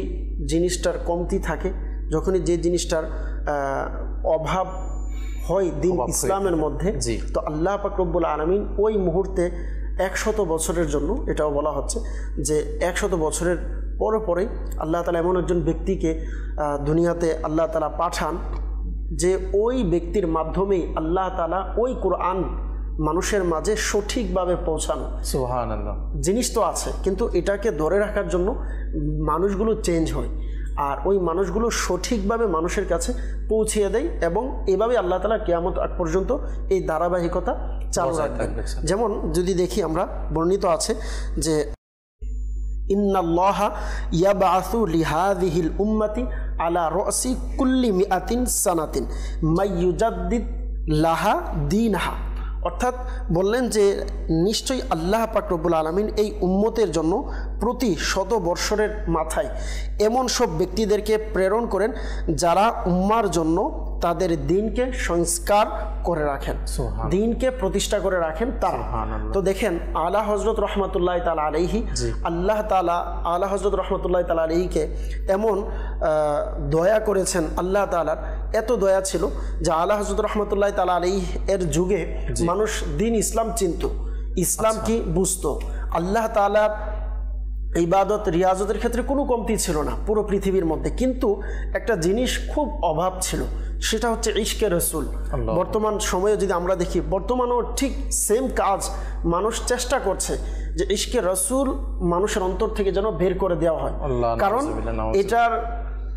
জিনিসটার কমতি থাকে যখনই যে জিনিসটার অভাব হয় দিন ইসলামের মধ্যে তো আল্লাহ পাকরব্বুল আলমিন ওই মুহূর্তে একশত বছরের জন্য এটাও বলা হচ্ছে যে একশত বছরের পরপরই আল্লাহ তালা এমন একজন ব্যক্তিকে দুনিয়াতে আল্লাহ তালা পাঠান যে ওই ব্যক্তির মাধ্যমেই আল্লাহ তালা ওই কোরআন মানুষের মাঝে সঠিকভাবে পৌঁছানো সুহান জিনিস তো আছে কিন্তু এটাকে ধরে রাখার জন্য মানুষগুলো চেঞ্জ হয় আর ওই মানুষগুলো সঠিকভাবে মানুষের কাছে পৌঁছিয়ে দেয় এবং এভাবে আল্লাহ তালা কেয়ামত আগ পর্যন্ত এই ধারাবাহিকতা চালু রাখবেন যেমন যদি দেখি আমরা বর্ণিত আছে যে ইয়াবাসু লিহাদিহিল উম্মতি আলা রসি কুল্লি মিয়াতিন সানাতিন লাহা দিনহা অর্থাৎ বললেন যে নিশ্চয়ই আল্লাহ পাকরবুল আলমিন এই উম্মতের জন্য প্রতি শত বৎসরের মাথায় এমন সব ব্যক্তিদেরকে প্রেরণ করেন যারা উম্মার জন্য তাদের দিনকে সংস্কার করে রাখেন দিনকে প্রতিষ্ঠা করে রাখেন তারা তো দেখেন আলা হজরত রহমতুল্লাহ তালা আলহি আল্লাহ তালা আলা হজরত রহমতুল্লাহ তালা আলহিকে এমন দয়া করেছেন আল্লাহ তালার এত দয়া ছিল যে আলা হজরত রহমতুল্লাহ তালা আলহি এর যুগে মানুষ দিন ইসলাম চিনত ইসলাম আচ্ছা। কি বুঝত আল্লাহ তালার ইবাদত রিয়াজতের ক্ষেত্রে কোনো কমতি ছিল না পুরো পৃথিবীর মধ্যে কিন্তু একটা জিনিস খুব অভাব ছিল সেটা হচ্ছে ইশকে রসুল বর্তমান সময়ে যদি আমরা দেখি বর্তমানেও ঠিক সেম কাজ মানুষ চেষ্টা করছে যে ইশকে রসুল মানুষের অন্তর থেকে যেন বের করে দেওয়া হয় কারণ এটার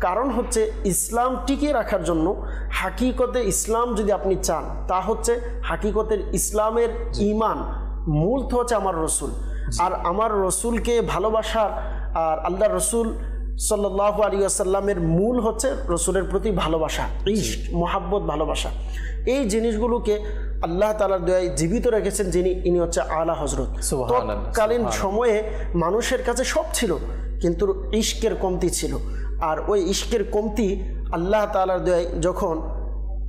কারণ হচ্ছে ইসলাম টিকিয়ে রাখার জন্য হাকিকতে ইসলাম যদি আপনি চান তা হচ্ছে হাকিকতের ইসলামের ইমান মূল তো হচ্ছে আমার রসুল আর আমার রসুলকে ভালোবাসা আর আল্লাহ রসুল সাল্লাহ আলী আসাল্লামের মূল হচ্ছে রসুলের প্রতি ভালোবাসা ইস্ট মহাব্বত ভালোবাসা এই জিনিসগুলোকে আল্লাহ তালার দয়ায় জীবিত রেখেছেন যিনি ইনি হচ্ছে আলা হজরত কালীন সময়ে মানুষের কাছে সব ছিল কিন্তু ইস্কের কমতি ছিল আর ওই ইস্কের কমতি আল্লাহ তালার দয়ায় যখন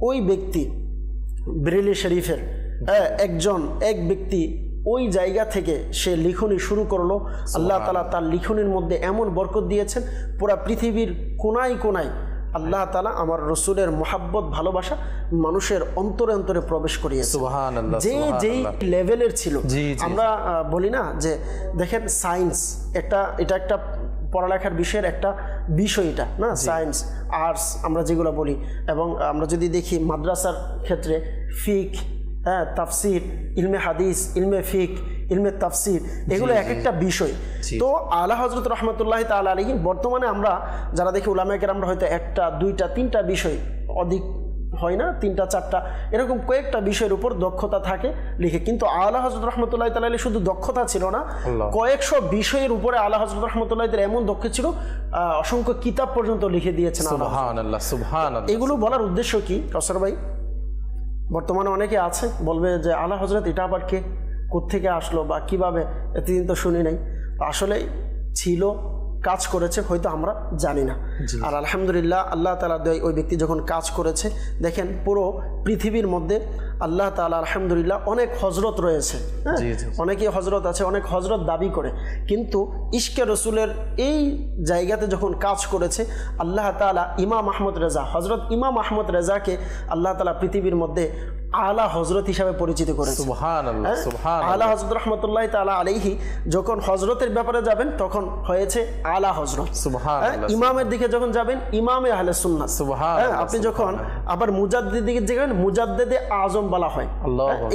ওই ব্যক্তি বেরেলি শরীফের হ্যাঁ, একজন এক ব্যক্তি ওই জায়গা থেকে সে লিখনি শুরু করলো আল্লাহ তালা তার লিখনির মধ্যে এমন বরকত দিয়েছেন পুরা পৃথিবীর কোনায় কোনায় আল্লাহ তালা আমার রসুলের মোহাব্বত ভালোবাসা মানুষের অন্তরে অন্তরে প্রবেশ করিয়েছে যে যেই লেভেলের ছিল আমরা বলি না যে দেখেন সায়েন্স একটা এটা একটা পড়ালেখার বিষয়ের একটা বিষয় এটা না সায়েন্স আর্টস আমরা যেগুলো বলি এবং আমরা যদি দেখি মাদ্রাসার ক্ষেত্রে ফিক হ্যাঁ তাফসির ইলমে হাদিস ইলমে ফিক ইলমে তাফসির এগুলো এক একটা বিষয় তো আলা হজরত রহমতুল্লাহ তাল আলী বর্তমানে আমরা যারা দেখি উলামাকের আমরা হয়তো একটা দুইটা তিনটা বিষয় অধিক হয় না তিনটা চারটা এরকম কয়েকটা বিষয়ের উপর দক্ষতা থাকে লিখে কিন্তু আল্লাহ হজরত রহমতুল্লাহ তাল্লাহ শুধু দক্ষতা ছিল না কয়েকশো বিষয়ের উপরে আল্লাহ হজরত রহমতুল্লাহ এমন দক্ষ ছিল অসংখ্য কিতাব পর্যন্ত লিখে দিয়েছেন এগুলো বলার উদ্দেশ্য কি রসর ভাই বর্তমানে অনেকে আছে বলবে যে আলা হজরত এটা আবার কে কোত্থেকে আসলো বা কীভাবে এতদিন তো শুনি নাই আসলে ছিল কাজ করেছে হয়তো আমরা জানি না আর আলহামদুলিল্লাহ আল্লাহ তালা ওই ব্যক্তি যখন কাজ করেছে দেখেন পুরো পৃথিবীর মধ্যে আল্লাহ তালা আলহামদুলিল্লাহ অনেক হজরত রয়েছে হ্যাঁ? অনেকেই হজরত আছে অনেক হজরত দাবি করে কিন্তু ইশকে রসুলের এই জায়গাতে যখন কাজ করেছে আল্লাহ তালা ইমাম আহমদ রেজা হজরত ইমাম আহমদ রেজাকে আল্লাহ তালা পৃথিবীর মধ্যে আলা হজরত হিসাবে পরিচিত করেছেন হ্যাঁ? আলা হজরত রহমতুল্লাহ তালা আলিহি যখন হজরতের ব্যাপারে যাবেন তখন হয়েছে আলা হজরত হ্যাঁ? ইমামের দিকে যখন যাবেন ইমামে আহলে সুন্না হ্যাঁ? আপনি যখন আবার মুজাদ্দের দিকে যাবেন মুজাদ্দেদে আজম বলা হয়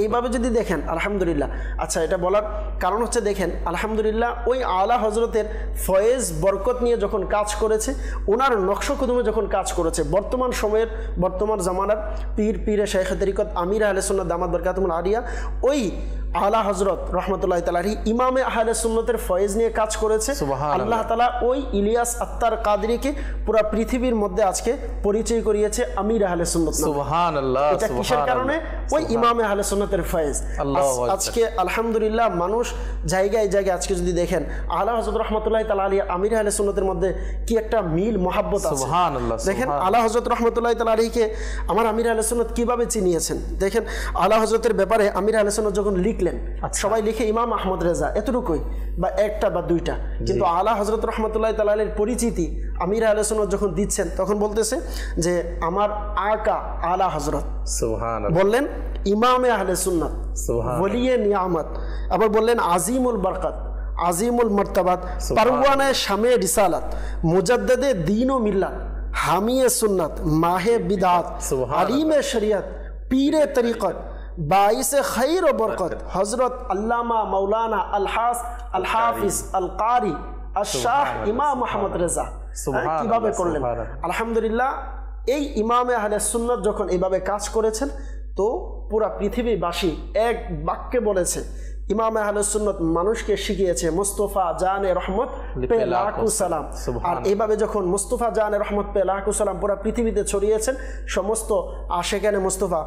এইভাবে যদি দেখেন আলহামদুলিল্লাহ আচ্ছা এটা বলার কারণ হচ্ছে দেখেন আলহামদুলিল্লাহ ওই আলা হজরতের ফয়েজ বরকত নিয়ে যখন কাজ করেছে ওনার নকশকুদমে যখন কাজ করেছে বর্তমান সময়ের বর্তমান জামানার পীর পীরে শেখ তরিকত আমিরা আলসুল্লাহ দামাত বরকাতমুল আলিয়া ওই আহলা হজরত রহমতুল্লাহ তালাহি ইমামে আহলে সুন্নতের ফয়েজ নিয়ে কাজ করেছে আল্লাহ তালা ওই ইলিয়াস আত্মার কাদরিকে পুরো পৃথিবীর মধ্যে আজকে পরিচয় করিয়েছে আমির আহলে সুন্নত এটা কিসের কারণে ওই ইমামে আহলে সুন্নতের ফয়েজ আজকে আলহামদুলিল্লাহ মানুষ জায়গায় জায়গায় আজকে যদি দেখেন আহলা হজরত রহমতুল্লাহ তালা আলী আমির আহলে সুন্নতের মধ্যে কি একটা মিল মহাব্বত আছে দেখেন আলা হজরত রহমতুল্লাহ তালা আলীকে আমার আমির আহলে সুন্নত কিভাবে চিনিয়েছেন দেখেন আলা হজরতের ব্যাপারে আমির আহলে সুন্নত যখন লিখলেন লিখলেন আচ্ছা। সবাই লিখে ইমাম আহমদ রেজা এতটুকুই বা একটা বা দুইটা কিন্তু আলা হজরত রহমতুল্লাহ তালের পরিচিতি আমির আলোচন যখন দিচ্ছেন তখন বলতেছে যে আমার আকা আলা হজরত বললেন ইমামে আহলে সুন্নত বলিয়ে নিয়ামত আবার বললেন আজিমুল বরকত আজিমুল মর্তাবাদ পারুয়ানায় শামে রিসালাত মুজাদ্দে দিন ও মিল্লা হামিয়ে সুন্নাত মাহে বিদাত আলিমে শরিয়াত পীরে তরিকত বাইস খৈর ও বরকত হজরত আল্লামা মৌলানা আলহাস আল আলহাফিজ আল কারি আশাহ ইমাম মোহাম্মদ রেজা হ্যাঁ, কিভাবে করলেন আলহামদুলিল্লাহ এই ইমামে আহলে সুন্নত যখন এইভাবে কাজ করেছেন তো পুরা পৃথিবীবাসী এক বাক্যে বলেছে ইমাম সুন্নত মানুষকে শিখিয়েছে মুস্তফা জানে রহমত পেলাহকুসালাম আর এইভাবে যখন মুস্তফা জানে রহমত পেলাহকুসালাম পুরা পৃথিবীতে ছড়িয়েছেন সমস্ত আশেখানে মুস্তফা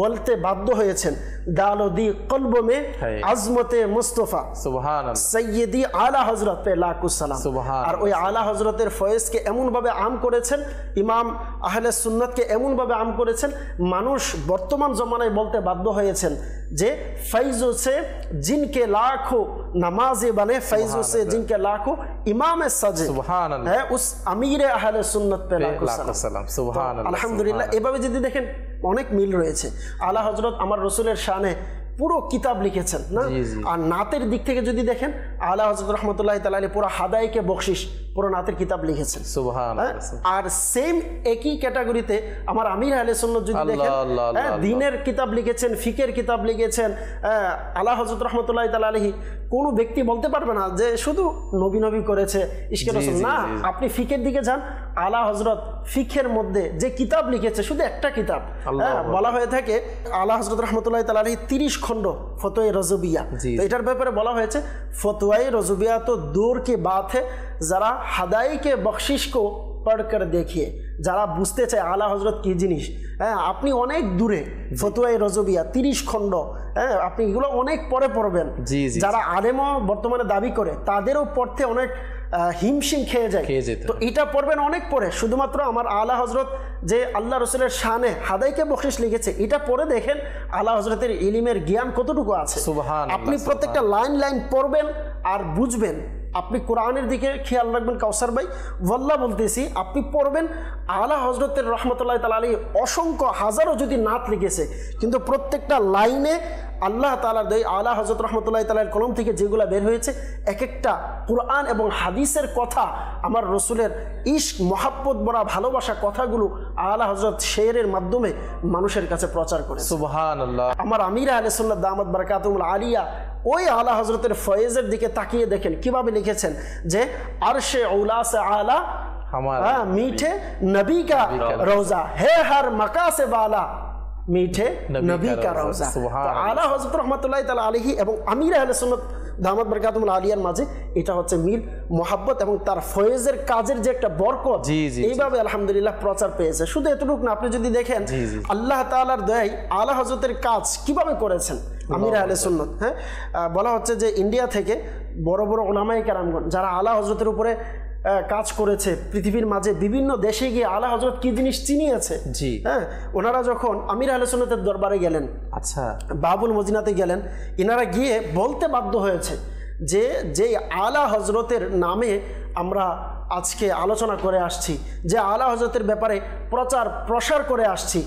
বলতে বাধ্য হয়েছেন দালদি কলবমে হ্যাঁ। আজমতে মুস্তফা সৈয়দি আলা হজরত পেলাকুসালাম আর ওই আলা হজরতের ফয়েজকে এমনভাবে আম করেছেন ইমাম আহলে সুন্নতকে এমনভাবে আম করেছেন মানুষ বর্তমান জমানায় বলতে বাধ্য হয়েছেন যে ফৈজো সে জিনকে লাখো নামাজে বানে ফৈজো সে জিনকে লাখো ইমাম সাজে হ্যাঁ উস আমির আহলে সুন্নত পেলাকুসালাম আলহামদুলিল্লাহ এভাবে যদি দেখেন অনেক মিল রয়েছে আলা হজরত আমার রসুলের শানে পুরো কিতাব লিখেছেন না আর নাতের দিক থেকে যদি দেখেন আলা হজরত রহমতুল্লাহ তালালি পুরো হাদাইকে বকশিস পুরো কিতাব লিখেছেন হ্যাঁ? আর সেম একই ক্যাটাগরিতে আমার আমির আলে সন্ন্যত যদি দেখেন হ্যাঁ, দিনের কিতাব লিখেছেন ফিকের কিতাব লিখেছেন হ্যাঁ, আল্লাহ হজরত রহমতুল্লাহ তাল আলহি কোনো ব্যক্তি বলতে পারবে না যে শুধু নবী নবী করেছে ইস্কে না আপনি ফিকের দিকে যান আলা হজরত ফিখের মধ্যে যে কিতাব লিখেছে শুধু একটা কিতাব বলা হয়ে থাকে আলা হজরত রহমতুল্লাহ তাল তালাহি তিরিশ খণ্ড ফতোয় রজবিয়া এটার ব্যাপারে বলা হয়েছে ফতোয়াই রজবিয়া তো দূরকে বাথে যারা হাদাইকে বখশিস बख्शिश পড় করে দেখিয়ে যারা বুঝতে চায় আলা হজরত কী জিনিস হ্যাঁ আপনি অনেক দূরে ফতুয়াই রজবিয়া তিরিশ খণ্ড হ্যাঁ আপনি এগুলো অনেক পরে পড়বেন যারা আদেম বর্তমানে দাবি করে তাদেরও পড়তে অনেক হিমশিম খেয়ে যায় তো এটা পড়বেন অনেক পরে শুধুমাত্র আমার আলা হজরত যে আল্লাহ রসুলের শানে হাদাইকে বকশিস লিখেছে এটা পরে দেখেন আলা হজরতের ইলিমের জ্ঞান কতটুকু আছে আপনি প্রত্যেকটা লাইন লাইন পড়বেন আর বুঝবেন আপনি কোরআনের দিকে খেয়াল রাখবেন কাউসার ভাই ওয়াল্লা বলতেছি আপনি পড়বেন আলা হজরতের রহমতুল্লাহ তালা আলী অসংখ্য হাজারও যদি নাত লিখেছে কিন্তু প্রত্যেকটা লাইনে আল্লাহ তালা দই আল্লাহ হজরত রহমতুল্লাহ তালার কলম থেকে যেগুলো বের হয়েছে এক একটা কোরআন এবং হাদিসের কথা আমার রসুলের ইস্ক মহাব্বত বড়া ভালোবাসা কথাগুলো আল্লাহ হজরত শেয়ারের মাধ্যমে মানুষের কাছে প্রচার করে সুবহান আমার আমিরা আলিসুল্লাহ দামদ বারকাতুল আলিয়া ওই আলা হজরতের ফয়েজের দিকে তাকিয়ে দেখেন কিভাবে লিখেছেন যে আরশে উলাস আলা হ্যাঁ, মিঠে নবী কা রোজা হে হার মকা সে বালা মিঠে নবী কা রওজা আলা হযরত রহমতুল্লাহ তালা আলাইহি এবং আমির আহলে সুন্নাত দামাত বরকাতুল আলিয়ার মাঝে এটা হচ্ছে মিল মোহাব্বত এবং তার ফয়েজের কাজের যে একটা বরকত এইভাবে আলহামদুলিল্লাহ প্রচার পেয়েছে শুধু এতটুক না আপনি যদি দেখেন আল্লাহ তাআলার দয়াই আলা হযরতের কাজ কিভাবে করেছেন আমির আহলে সুন্নাত হ্যাঁ বলা হচ্ছে যে ইন্ডিয়া থেকে বড় বড় ওলামাই কারামগণ যারা আলা হযরতের উপরে কাজ করেছে পৃথিবীর মাঝে বিভিন্ন দেশে গিয়ে আলা হজরত কি জিনিস চিনিয়েছে জি হ্যাঁ ওনারা যখন আমির আলোচনাতে দরবারে গেলেন আচ্ছা বাবুল মজিনাতে গেলেন এনারা গিয়ে বলতে বাধ্য হয়েছে যে যে আলা হজরতের নামে আমরা আজকে আলোচনা করে আসছি যে আলা হজরতের ব্যাপারে প্রচার প্রসার করে আসছি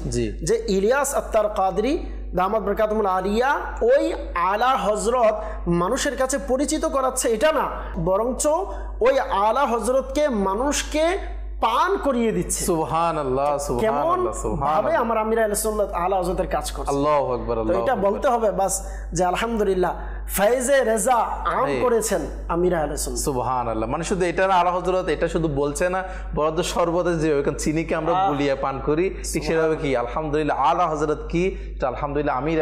যে ইলিয়াস আত্মার কাদরি দামাদ বরকাতমুল আলিয়া ওই আলা হজরত মানুষের কাছে পরিচিত করাচ্ছে এটা না বরঞ্চ ওই আলা হজরতকে মানুষকে পান করিয়ে দিচ্ছে কেমন ভাবে আমার আমিরা আলসুল্লাহ আলা হজরতের কাজ করছে এটা বলতে হবে বাস যে আলহামদুলিল্লাহ ফাইজে রেজা আম করেছেন আমিরা আলসুল্লাহ সুবহান আল্লাহ মানে শুধু এটা আলা হজরত এটা শুধু বলছে না বরাদ্দ সর্বদা যে চিনিকে আমরা গুলিয়ে পান করি ঠিক সেভাবে কি আলহামদুলিল্লাহ আলা হজরত কি আলহামদুলিল্লাহ আমির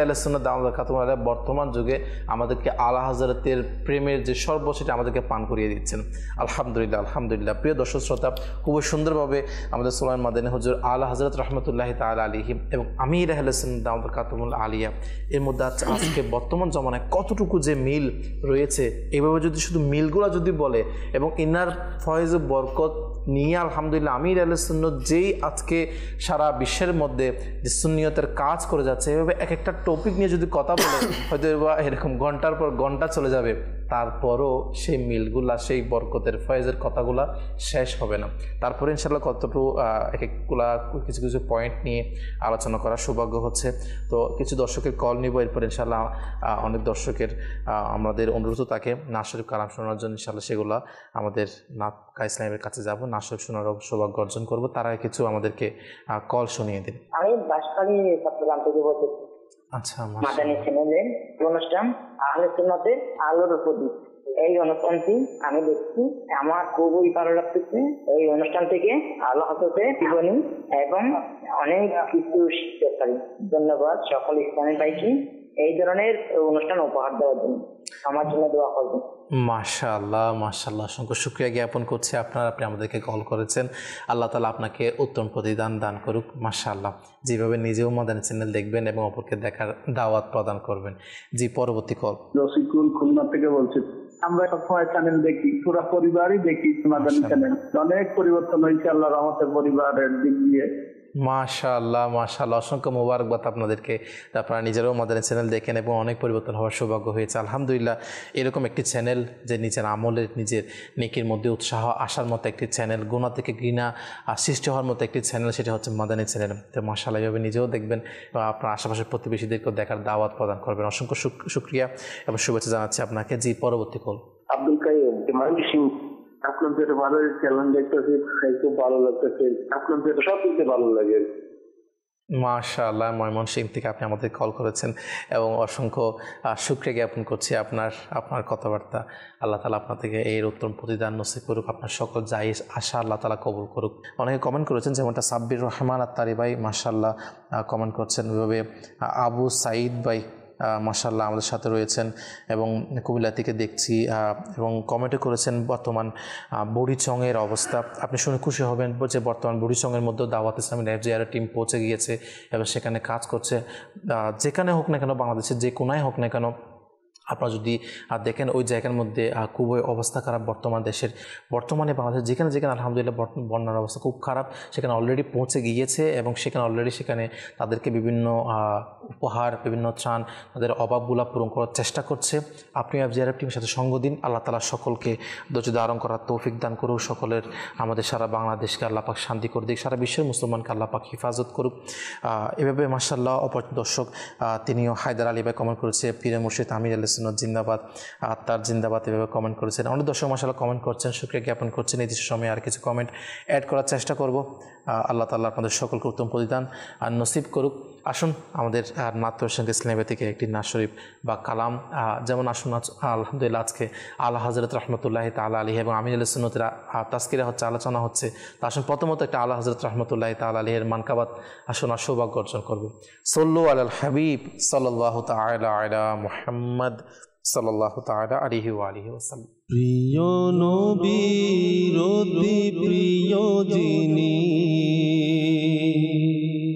খাতুম বর্তমান যুগে আমাদেরকে আলা হজরতের প্রেমের যে সর্ব সেটা আমাদেরকে পান করিয়ে দিচ্ছেন আলহামদুলিল্লাহ আলহামদুলিল্লাহ প্রিয় দর্শক শ্রোতা খুবই সুন্দরভাবে আমাদের সুলান মাদানী হজুর আল হজরত রহমতুল্লাহ তাল আলিহিম এবং আমির আহলেসিন দাউদ কাতমুল আলিয়া এর মধ্যে আছে আজকে বর্তমান জমানায় কতটুকু যে মিল রয়েছে এভাবে যদি শুধু মিলগুলো যদি বলে এবং ইনার ফয়েজ বরকত নিয়ে আলহামদুলিল্লাহ আমির আলসুন্নত যেই আজকে সারা বিশ্বের মধ্যে সুন্নিয়তের কাজ করে যাচ্ছে এভাবে এক একটা টপিক নিয়ে যদি কথা বলে হয়তো এরকম ঘন্টার পর ঘন্টা চলে যাবে তারপরও সেই মিলগুলা সেই বরকতের ফয়েজের কথাগুলা শেষ হবে না তারপরে ইনশাল্লাহ কতটুকু এক একগুলা কিছু কিছু পয়েন্ট নিয়ে আলোচনা করার সৌভাগ্য হচ্ছে তো কিছু দর্শকের কল নিব এরপর ইনশাল্লাহ অনেক দর্শকের আমাদের অনুরোধ তাকে নাসর কালাম শোনার জন্য ইনশাল্লাহ সেগুলো আমাদের নাফকা ইসলামের কাছে যাব নাসর শোনার সৌভাগ্য অর্জন করব তারা কিছু আমাদেরকে কল শুনিয়ে দিন আমি বাসকালী থেকে বলছি আচ্ছা, মাদানী সিনেজের অনুষ্ঠান আহলে আলোর প্রদীপ এই অনুষ্ঠানটি আমি দেখছি আমার খুবই ভালো লাগতেছে এই অনুষ্ঠান থেকে আল্লাহ হতে জীবনী এবং অনেক কিছু শিখতে পারি ধন্যবাদ সকল ইসলামী পাইছি এই ধরনের অনুষ্ঠান উপহার দেওয়ার জন্য আমার জন্য দোয়া করবেন অসংখ্য শুক্রিয়া জ্ঞাপন করছি আপনার আপনি আমাদেরকে কল করেছেন আল্লাহ তালা আপনাকে উত্তম প্রতিদান দান করুক যেভাবে নিজেও মাদানী চ্যানেল দেখবেন এবং অপরকে দেখার দাওয়াত প্রদান করবেন জি পরবর্তী কল রসিকুল খুলনা থেকে বলছি আমরা সবসময় চ্যানেল দেখি পুরো পরিবারই দেখি মাদানী চ্যানেল অনেক পরিবর্তন হয়েছে আল্লাহ রহমতের পরিবারের দিক দিয়ে মাশাল্লাহ মাশাল্লাহ অসংখ্য মোবারকবাদ আপনাদেরকে আপনারা নিজেরাও আমাদের চ্যানেল দেখেন এবং অনেক পরিবর্তন হওয়ার সৌভাগ্য হয়েছে আলহামদুলিল্লাহ এরকম একটি চ্যানেল যে নিজের আমলের নিজের নেকির মধ্যে উৎসাহ আসার মতো একটি চ্যানেল গোনা থেকে ঘৃণা আর সৃষ্টি হওয়ার মতো একটি চ্যানেল সেটা হচ্ছে মাদানী চ্যানেল তো মাশাল্লাহ এভাবে নিজেও দেখবেন এবং আপনার আশেপাশের প্রতিবেশীদেরকেও দেখার দাওয়াত প্রদান করবেন অসংখ্য শুক্রিয়া এবং শুভেচ্ছা জানাচ্ছি আপনাকে জি পরবর্তী কল আব্দুল কাইম আপনার যেটা ভালো চ্যানেল দেখতেছি খাইতে ভালো লাগতেছে আপনার যেটা সব কিছু ভালো লাগে মাশাআল্লাহ ময়মনসিং থেকে আপনি আমাদের কল করেছেন এবং অসংখ্য শুক্রিয়া জ্ঞাপন করছি আপনার আপনার কথাবার্তা আল্লাহ তালা আপনার থেকে এর উত্তম প্রতিদান নসিব করুক আপনার সকল যাই আশা আল্লাহ তালা কবুল করুক অনেকে কমেন্ট করেছেন যেমনটা সাব্বির রহমান আত্মারি ভাই মাশাআল্লাহ কমেন্ট করছেন এভাবে আবু সাঈদ ভাই মাসাল্লাহ আমাদের সাথে রয়েছেন এবং কুমিল্লা দেখছি এবং কমেন্টে করেছেন বর্তমান বুড়িচংয়ের অবস্থা আপনি শুনে খুশি হবেন যে বর্তমান বুড়িচংয়ের মধ্যে দাওয়াত ইসলামী নাইজেরিয়ার টিম পৌঁছে গিয়েছে এবং সেখানে কাজ করছে যেখানে হোক না কেন বাংলাদেশের যে কোনায় হোক না কেন আপনারা যদি দেখেন ওই জায়গার মধ্যে খুবই অবস্থা খারাপ বর্তমান দেশের বর্তমানে বাংলাদেশ যেখানে যেখানে আলহামদুলিল্লাহ বন্যার অবস্থা খুব খারাপ সেখানে অলরেডি পৌঁছে গিয়েছে এবং সেখানে অলরেডি সেখানে তাদেরকে বিভিন্ন উপহার বিভিন্ন ত্রাণ তাদের অভাবগুলো পূরণ করার চেষ্টা করছে আপনি আফজিআরএফ টিমের সাথে সঙ্গ দিন আল্লাহ তালা সকলকে ধৈর্য ধারণ করার তৌফিক দান করুক সকলের আমাদের সারা বাংলাদেশকে আল্লাপাক শান্তি করে দিক সারা বিশ্বের মুসলমানকে আল্লাপাক হিফাজত করুক এভাবে মার্শাল্লাহ অপর দর্শক তিনিও হায়দার আলী ভাই কমেন্ট করেছে পিরে মুর্শিদ আমির আল জিন্দাবাদ আত্মার জিন্দাবাদ এভাবে কমেন্ট করেছেন অনেক দর্শক মার্শাল্লাহ কমেন্ট করছেন সুক্রিয়া জ্ঞাপন করছেন এই সময় আর কিছু কমেন্ট অ্যাড করার চেষ্টা করব আল্লাহ তাল্লাহ আপনাদের সকলকে উত্তম প্রতিদান আর নসিব করুক আসুন আমাদের মাত্র সঙ্গে ইসলামে থেকে একটি না শরীফ বা কালাম যেমন আসুন আলহামদুলিল্লাহ আজকে আল্লাহ হজরত রহমতুল্লাহ তালা আলী এবং আমির আলী সুন্নতের তাস্কিরা হচ্ছে আলোচনা হচ্ছে তা আসুন প্রথমত একটা আল্লাহ হজরত রহমতুল্লাহ তালা আলিহের মানকাবাদ শোনার সৌভাগ্য অর্জন করবো সল্লু আল হাবিব সাল্লাহ তালা মোহাম্মদ সাল্লাহ তালা আলিহি আলহি ওসাল্লাম প্রিয় নবী প্রিয় যিনি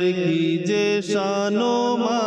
কি যে সানো মা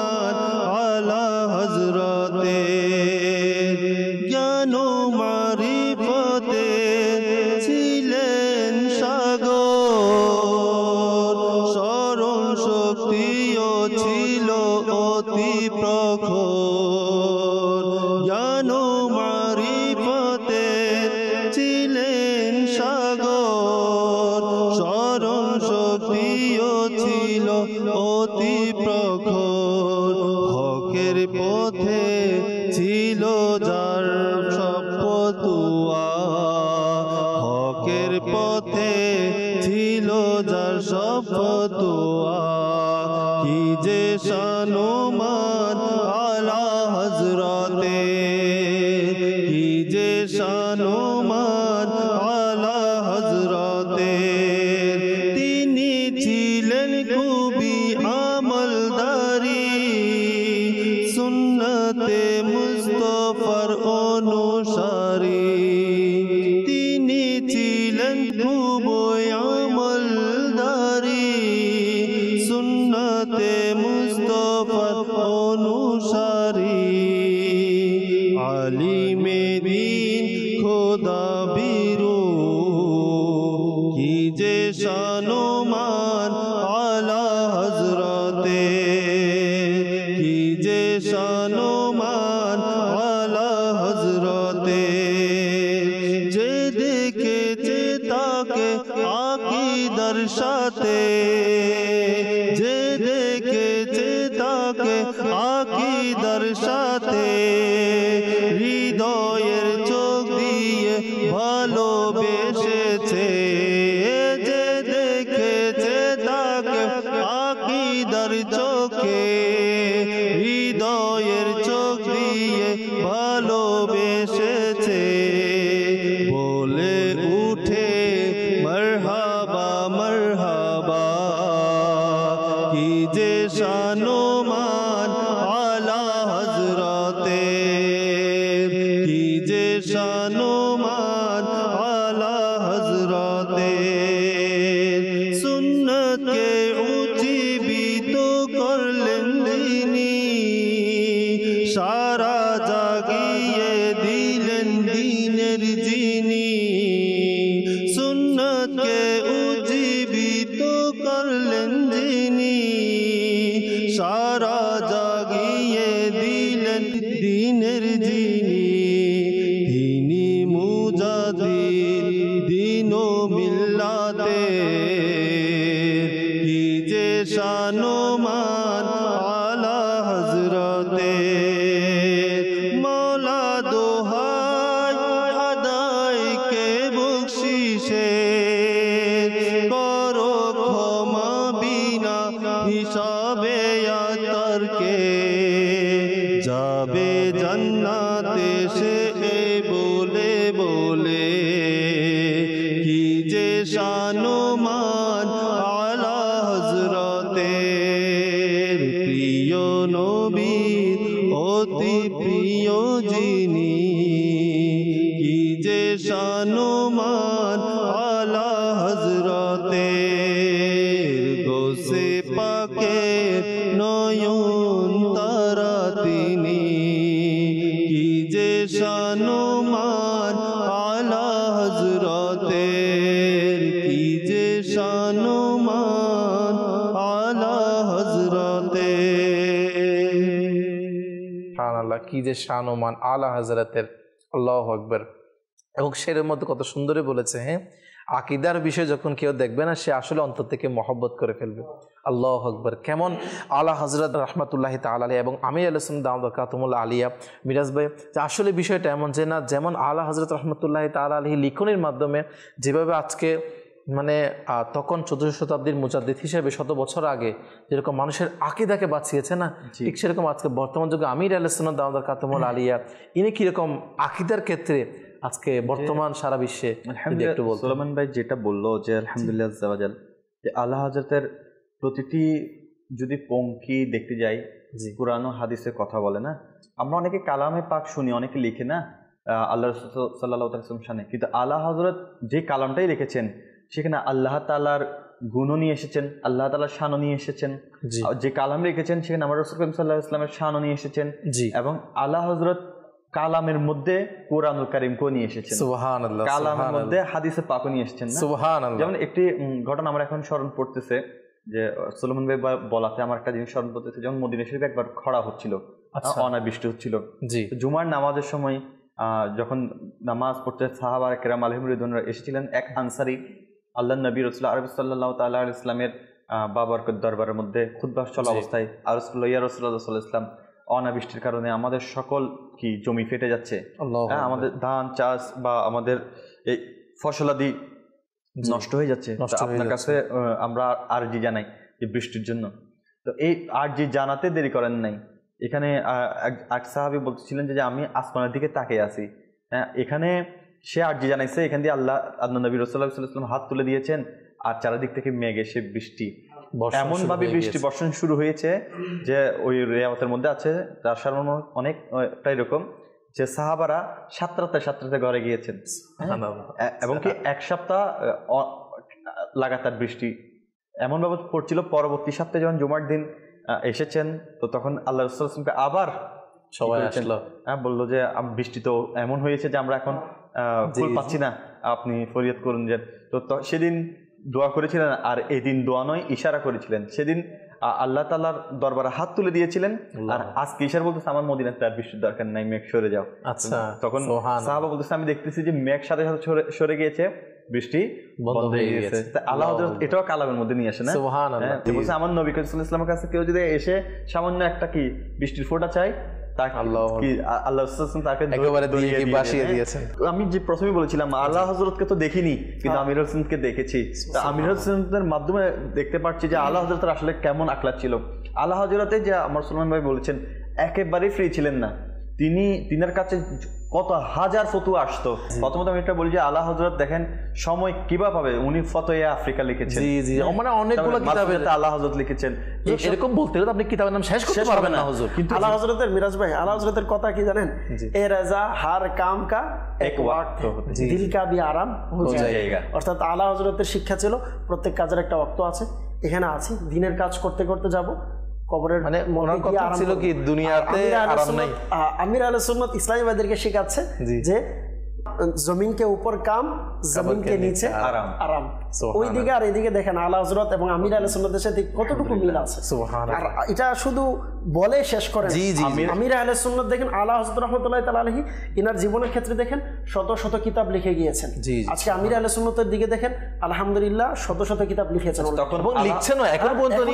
no ma কি যে শান ওমান আলা হাজরাতের আল্লাহ আকবর এবং সের মধ্যে কত সুন্দরে বলেছে হ্যাঁ আকিদার বিষয় যখন কেউ দেখবে না সে আসলে অন্তর থেকে মহব্বত করে ফেলবে আল্লাহ আকবর কেমন আলা হজরত রহমতুল্লাহ তালী এবং আমি আলসম কাতমুল আলিয়া মিরাজ ভাই যে আসলে বিষয়টা এমন যে না যেমন আল্লাহ হজরত রহমতুল্লাহ তাল আলহী লিখনের মাধ্যমে যেভাবে আজকে মানে তখন চতুর্থ শতাব্দীর মুজাদ্দিদ হিসেবে শত বছর আগে যেরকম মানুষের আকিদাকে বাঁচিয়েছে না ঠিক সেরকম আজকে বর্তমান যুগে আমির আলাইসলাম দামদার কাতমল হ্যাঁ। আলিয়া ইনি কিরকম আকিদার ক্ষেত্রে আজকে বর্তমান সারা বিশ্বে একটু সোলমান ভাই যেটা বললো যে আলহামদুলিল্লাহ যে আল্লাহ হাজরতের প্রতিটি যদি পঙ্কি দেখতে যাই কোরআন ও হাদিসের কথা বলে না আমরা অনেকে কালামে পাক শুনি অনেকে লিখে না আল্লাহ সাল্লাহ সাল্লাম কিন্তু আল্লাহ হাজরত যে কালামটাই রেখেছেন সেখানে আল্লাহ তালার গুণ নিয়ে এসেছেন আল্লাহ তালার শানও নিয়ে এসেছেন যে কালাম রেখেছেন সেখানে আমার রসুল সাল্লাহ ইসলামের শানও নিয়ে এসেছেন এবং আল্লাহ হজরত কালামের মধ্যে কোরআনুল কো নিয়ে এসেছেন কালামের মধ্যে হাদিসে পাক নিয়ে এসেছেন যেমন একটি ঘটনা আমার এখন স্মরণ পড়তেছে যে সুলমন ভাই বলাতে আমার একটা জিনিস স্মরণ পড়তেছে যেমন মদিনা শরীফ একবার খরা হচ্ছিল আচ্ছা। অনাবৃষ্টি হচ্ছিল জুমার নামাজের সময় যখন নামাজ পড়তে সাহাবার কেরাম আলহিম রিদনরা এসেছিলেন এক আনসারি আল্লাহ নবী রসুল আরব সাল্লাহ তাল্লাহ ইসলামের বাবরকত দরবারের মধ্যে খুদ্বাস চলা অবস্থায় আর ইয়া রসুল্লাহ ইসলাম অনাবৃষ্টির কারণে আমাদের সকল কি জমি ফেটে যাচ্ছে হ্যাঁ, আমাদের ধান চাষ বা আমাদের এই ফসলাদি নষ্ট হয়ে যাচ্ছে আপনার কাছে আমরা আরজি জানাই যে বৃষ্টির জন্য তো এই আরজি জানাতে দেরি করেন নাই এখানে এক সাহাবি বলছিলেন যে আমি আসমানের দিকে তাকিয়ে আছি হ্যাঁ এখানে সে আর্জি জানাইছে এখান দিয়ে আল্লাহ আদন নবী রসুল্লাহাম হাত তুলে দিয়েছেন আর চারিদিক থেকে মেঘ এসে বৃষ্টি এমন ভাবে বৃষ্টি বর্ষণ শুরু হয়েছে যে ওই রেয়ামতের মধ্যে আছে তার সাধারণ অনেকটা এরকম যে সাহাবারা সাতটাতে সাতটাতে ঘরে গিয়েছেন হ্যাঁ? এবং কি এক সপ্তাহ লাগাতার বৃষ্টি এমন ভাবে পড়ছিল পরবর্তী সপ্তাহে যখন জুমার দিন এসেছেন তো তখন আল্লাহ রসুলকে আবার সবাই আসলো হ্যাঁ বললো যে বৃষ্টি তো এমন হয়েছে যে আমরা এখন ফুল পাচ্ছি না আপনি ফরিয়াদ করুন যে তো সেদিন দোয়া করেছিলেন আর এদিন দোয়া নয় ইশারা করেছিলেন সেদিন আল্লাহ তালার দরবারে হাত তুলে দিয়েছিলেন আর আজকে ইশার বলতেছে আমার মদিনাতে আর বৃষ্টির দরকার নাই মেঘ সরে যাও আচ্ছা তখন সাহাবা বলতেছে আমি দেখতেছি যে মেঘ সাথে সাথে সরে গিয়েছে বৃষ্টি বন্ধ হয়ে গেছে আল্লাহ এটাও কালামের মধ্যে নিয়ে আসে না হ্যাঁ, আমার নবী করিম কাছে কেউ যদি এসে সামান্য একটা কি বৃষ্টির ফোটা চাই হ্যাঁ। আমি যে প্রথমে বলেছিলাম আচ্ছা। আল্লাহ হজরতকে তো দেখিনি কিন্তু হ্যাঁ। আমির হোসেনকে দেখেছি আমির হোসেনের মাধ্যমে দেখতে পারছি যে আল্লাহ হজরতের আসলে কেমন আকলা ছিল আল্লাহ হজরতে যে আমার সুলমান ভাই বলেছেন একেবারেই ফ্রি ছিলেন না তিনি তিনার কাছে কত হাজার ফতুয়া আসতো প্রথমত আমি এটা বলি যে আলা হজরত দেখেন সময় কিবা পাবে উনি ফতোয়া আফ্রিকা লিখেছেন জি জি হ্যাঁ? মানে অনেকগুলো কিতাবে আলা হজরত লিখেছেন এরকম বলতে গেলে আপনি কিতাবের নাম শেষ করতে পারবেন না হুজুর কিন্তু আলা হজরতের মিরাজ ভাই আলা হজরতের কথা কি জানেন এ রাজা হার কাম কা এক ওয়াক্ত দিল কা বি আরাম হো যায়গা অর্থাৎ আলা হজরতের শিক্ষা ছিল প্রত্যেক কাজের একটা ওয়াক্ত আছে এখানে আছি দিনের কাজ করতে করতে যাব কবরের মানে ওনার কথা ছিল কি দুনিয়াতে আরাম নাই আমির আহলে সুন্নাত ইসলামীবাদীদেরকে শেখাচ্ছে যে জমিন কে উপর কাম জমিন কে নিচে আরাম আরাম ওই দিকে আর এদিকে দেখেন আলা হজরত এবং আমির আলী সুন্নতের সাথে কতটুকু মিল আছে আর এটা শুধু বলে শেষ করে আমির আলী সুন্নত দেখেন আলা হজরত রহমতুল্লাহ তাল আলহী ইনার জীবনের ক্ষেত্রে দেখেন শত শত কিতাব লিখে গিয়েছেন আজকে আমির আলী সুন্নতের দিকে দেখেন আলহামদুলিল্লাহ শত শত কিতাব লিখেছেন তখন লিখছেন এখন পর্যন্ত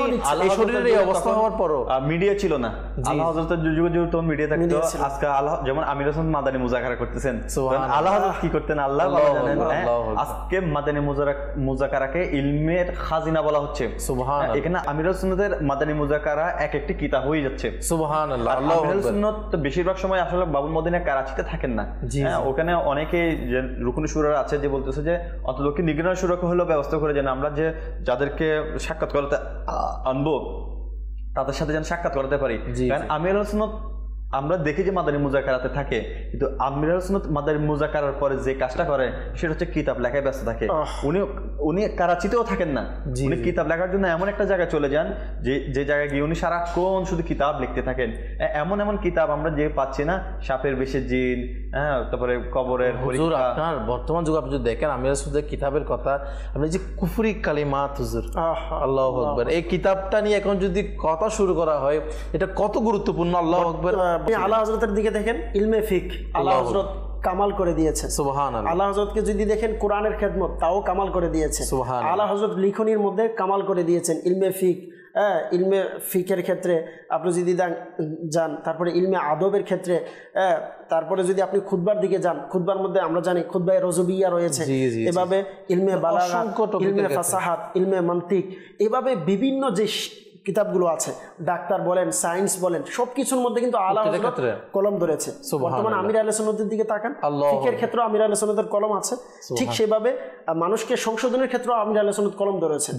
শরীরের এই অবস্থা হওয়ার পরও মিডিয়া ছিল না আল্লাহ হজরতের যুগে যুগে তখন মিডিয়া থাকতো আজকে আল্লাহ যেমন আমির হোসেন মাদানি মুজাখারা করতেছেন আল্লাহ হাজত কি করতেন আল্লাহ হ্যাঁ? আজকে মাদানী মুজাকারাকে ইলমের খাজিনা বলা হচ্ছে সুবহান হ্যাঁ, এখানে সুন্নতের মাদানী মুজাকারা এক একটি কিতাব হয়ে যাচ্ছে সুবহান আল্লাহ সুন্নত বেশিরভাগ সময় আসলে বাবুল মদিনা থাকেন না হ্যাঁ, ওখানে অনেকে যে রুকুন সুরার আছে যে বলতেছে যে অতলোকে নিগ্রহ সুরক্ষা হলো ব্যবস্থা করে যেন আমরা যে যাদেরকে সাক্ষাৎ করতে আনবো তাদের সাথে যেন সাক্ষাৎ করতে পারি আমি সুন্নত আমরা দেখি যে মাদানী মুজাকারাতে থাকে কিন্তু আমির হোসেন মাদানী মুজাকারার পরে যে কাজটা করে সেটা হচ্ছে কিতাব লেখায় ব্যস্ত থাকে উনি উনি কারাচিতেও থাকেন না উনি কিতাব লেখার জন্য এমন একটা জায়গায় চলে যান যে যে জায়গায় গিয়ে উনি সারাক্ষণ শুধু কিতাব লিখতে থাকেন এমন এমন কিতাব আমরা যে পাচ্ছি না সাপের বেশে জিন হ্যাঁ তারপরে কবরের হুজুর আপনার বর্তমান যুগ আপনি যদি দেখেন আমির হোসেনের কিতাবের কথা আপনি যে কুফরি কালিমাত হুজুর আল্লাহ আকবর এই কিতাবটা নিয়ে এখন যদি কথা শুরু করা হয় এটা কত গুরুত্বপূর্ণ আল্লাহ আকবর আপনি আল্লাহ হজরতের দিকে দেখেন ইলমে ফিক আল্লাহ হজরত কামাল করে দিয়েছে আল্লাহ হজরতকে যদি দেখেন কোরআনের খেদমত তাও কামাল করে দিয়েছে আল্লাহ হজরত লিখনির মধ্যে কামাল করে দিয়েছেন ইলমে ফিক হ্যাঁ ইলমে ফিকের ক্ষেত্রে আপনি যদি যান তারপরে ইলমে আদবের ক্ষেত্রে হ্যাঁ তারপরে যদি আপনি খুদবার দিকে যান খুদবার মধ্যে আমরা জানি খুদবাই রজবিয়া রয়েছে এভাবে ইলমে বালাঘাত ইলমে ফাসাহাত ইলমে মান্তিক এভাবে বিভিন্ন যে কিতাবগুলো আছে ডাক্তার বলেন সায়েন্স বলেন সবকিছুর মধ্যে কিন্তু আলা কলম ধরেছে বর্তমানে আমির আল দিকে তাকান ফিকের ক্ষেত্রে আমির আল কলম আছে ঠিক সেভাবে মানুষকে সংশোধনের ক্ষেত্রে আমির আল কলম ধরেছে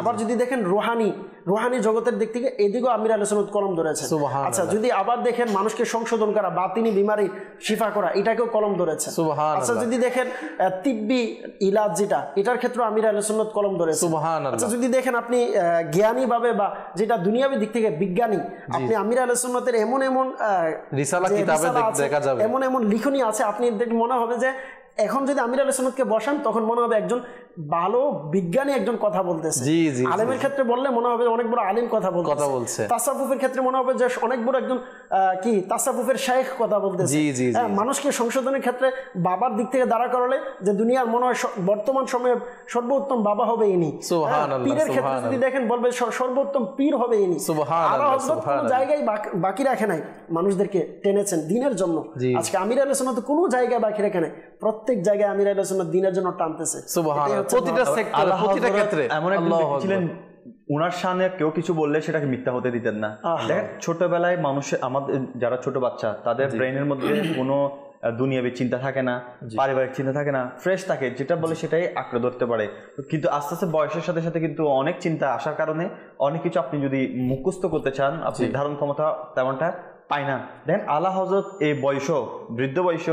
আবার যদি দেখেন রোহানি রোহানি জগতের দিক থেকে এদিকেও আমির আল সনদ কলম ধরেছে আচ্ছা যদি আবার দেখেন মানুষকে সংশোধন করা বা তিনি বিমারি শিফা করা এটাকেও কলম ধরেছে আচ্ছা যদি দেখেন তিব্বি ইলাজ যেটা এটার ক্ষেত্রে আমির আল সনদ কলম ধরেছে আচ্ছা যদি দেখেন আপনি জ্ঞানী ভাবে বা যেটা দুনিয়াবি দিক থেকে বিজ্ঞানী আপনি আমির সুন্নতের এমন এমন এমন এমন লিখনি আছে আপনি মনে হবে যে এখন যদি আমির আলসুন্নতকে বসান তখন মনে হবে একজন ভালো বিজ্ঞানী একজন কথা বলতেছে জি আলেমের ক্ষেত্রে বললে মনে হবে অনেক বড় আলিম কথা বলতে কথা বলছে তাসাফুফের ক্ষেত্রে মনে হবে যে অনেক বড় একজন কি তাসাফুফের শেখ কথা বলতেছে হ্যাঁ, মানুষকে সংশোধনের ক্ষেত্রে বাবার দিক থেকে দাঁড়া করালে যে দুনিয়ার মনে হয় বর্তমান সময়ে সর্বোত্তম বাবা হবে ইনি হ্যাঁ, পীরের ক্ষেত্রে যদি দেখেন বলবে সর্বোত্তম পীর হবে ইনি কোনো জায়গায় বাকি রাখে নাই মানুষদেরকে টেনেছেন দিনের জন্য আজকে আমির আলোচনা তো কোনো জায়গায় বাকি রাখে নাই প্রত্যেক জায়গায় আমির আলোচনা দিনের জন্য টানতেছে সামনে কেউ কিছু বললে সেটাকে মিথ্যা হতে দিতেন না দেখেন ছোটবেলায় মানুষের আমাদের যারা ছোট বাচ্চা তাদের ব্রেনের মধ্যে কোনো দুনিয়াবি চিন্তা থাকে না পারিবারিক চিন্তা থাকে না ফ্রেশ থাকে যেটা বলে সেটাই আঁকড়ে ধরতে পারে কিন্তু আস্তে আস্তে বয়সের সাথে সাথে কিন্তু অনেক চিন্তা আসার কারণে অনেক কিছু আপনি যদি মুখস্থ করতে চান আপনি ধারণ ক্ষমতা তেমনটা পায় না দেখেন আলা হজরত এই বয়স বৃদ্ধ বয়স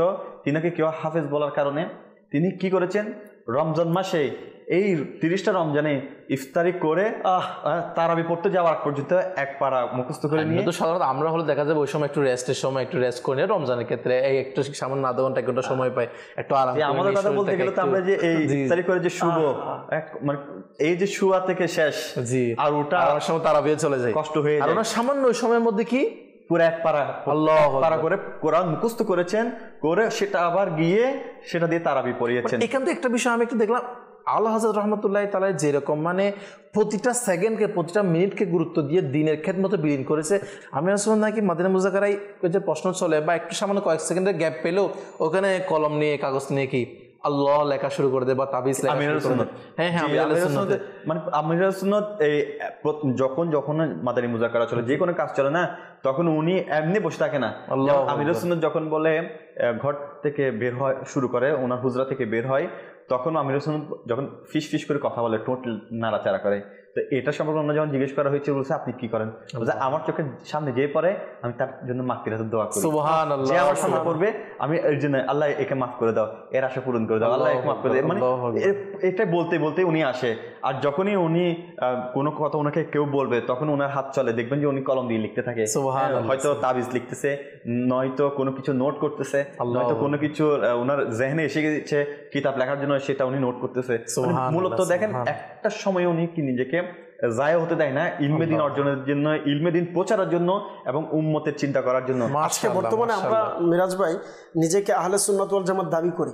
তিনাকে কেউ হাফেজ বলার কারণে তিনি কি করেছেন রমজান মাসে এই তিরিশটা রমজানে ইফতারি করে আহ তারাবি পড়তে যাওয়ার পর্যন্ত এক পাড়া মুখস্থ করে নিয়ে তো সাধারণত আমরা হলে দেখা যাবে ওই সময় একটু রেস্টের সময় একটু রেস্ট করে রমজানের ক্ষেত্রে এই একটু সামান্য আধা ঘন্টা ঘন্টা সময় পাই একটু আরাম আমাদের কথা বলতে গেলে তো আমরা যে এই ইফতারি করে যে শুভ এক মানে এই যে শুয়া থেকে শেষ জি আর ওটা আমার সময় তারাবিয়ে চলে যায় কষ্ট হয়ে যায় আর সামান্য ওই সময়ের মধ্যে কি পুরো এক পারা আল্লাহ পারা করে কোরআন মুখস্থ করেছেন করে সেটা আবার গিয়ে সেটা দিয়ে তারাবি পড়িয়েছেন এখান থেকে একটা বিষয় আমি একটু দেখলাম আল্লাহ হাজর রহমতুল্লাহ তালা যেরকম মানে প্রতিটা সেকেন্ডকে প্রতিটা মিনিটকে গুরুত্ব দিয়ে দিনের মতো বিলীন করেছে আমি আসলে নাকি মাদিনা মুজাকারাই যে প্রশ্ন চলে বা একটু সামান্য কয়েক সেকেন্ডের গ্যাপ পেলেও ওখানে কলম নিয়ে কাগজ নিয়ে কি আল্লাহ লেখা শুরু করে দেয় বা তাবিজ হ্যাঁ, হ্যাঁ, মানে সুন্নত এই যখন যখন মাদারি মুজাকারা চলে যে কোনো কাজ চলে না তখন উনি এমনি বসে থাকে না আমিরাল সুন্নত যখন বলে ঘর থেকে বের হয় শুরু করে ওনার হুজরা থেকে বের হয় তখন আমিরাল সুন্নত যখন ফিস ফিস করে কথা বলে টোট নাড়াচাড়া করে তো এটা সম্পর্কে অন্য যখন জিজ্ঞেস করা হয়েছিল বলছে আপনি কি করেন বলছে আমার চোখের সামনে যে পড়ে আমি তার জন্য মাগফিরাতের দোয়া করি যে আমার সামনে পড়বে আমি এর জন্য আল্লাহ একে মাফ করে দাও এর আশা পূরণ করে দাও আল্লাহ একে মাফ করে দাও মানে এটা বলতে বলতে উনি আসে আর যখনই উনি কোনো কথা ওনাকে কেউ বলবে তখন ওনার হাত চলে দেখবেন যে উনি কলম দিয়ে লিখতে থাকে হয়তো তাবিজ লিখতেছে নয়তো কোনো কিছু নোট করতেছে নয়তো কোনো কিছু ওনার জেহনে এসে গেছে কিতাব লেখার জন্য সেটা উনি নোট করতেছে মানে মূলত দেখেন একটা সময় উনি কি নিজেকে জায় হতে দেয় না ইলমে দিন অর্জনের জন্য ইলমে দিন প্রচারের জন্য এবং উম্মতের চিন্তা করার জন্য আজকে বর্তমানে আমরা মিরাজ ভাই নিজেকে আহলে সুন্নাত ওয়াল জামাত দাবি করি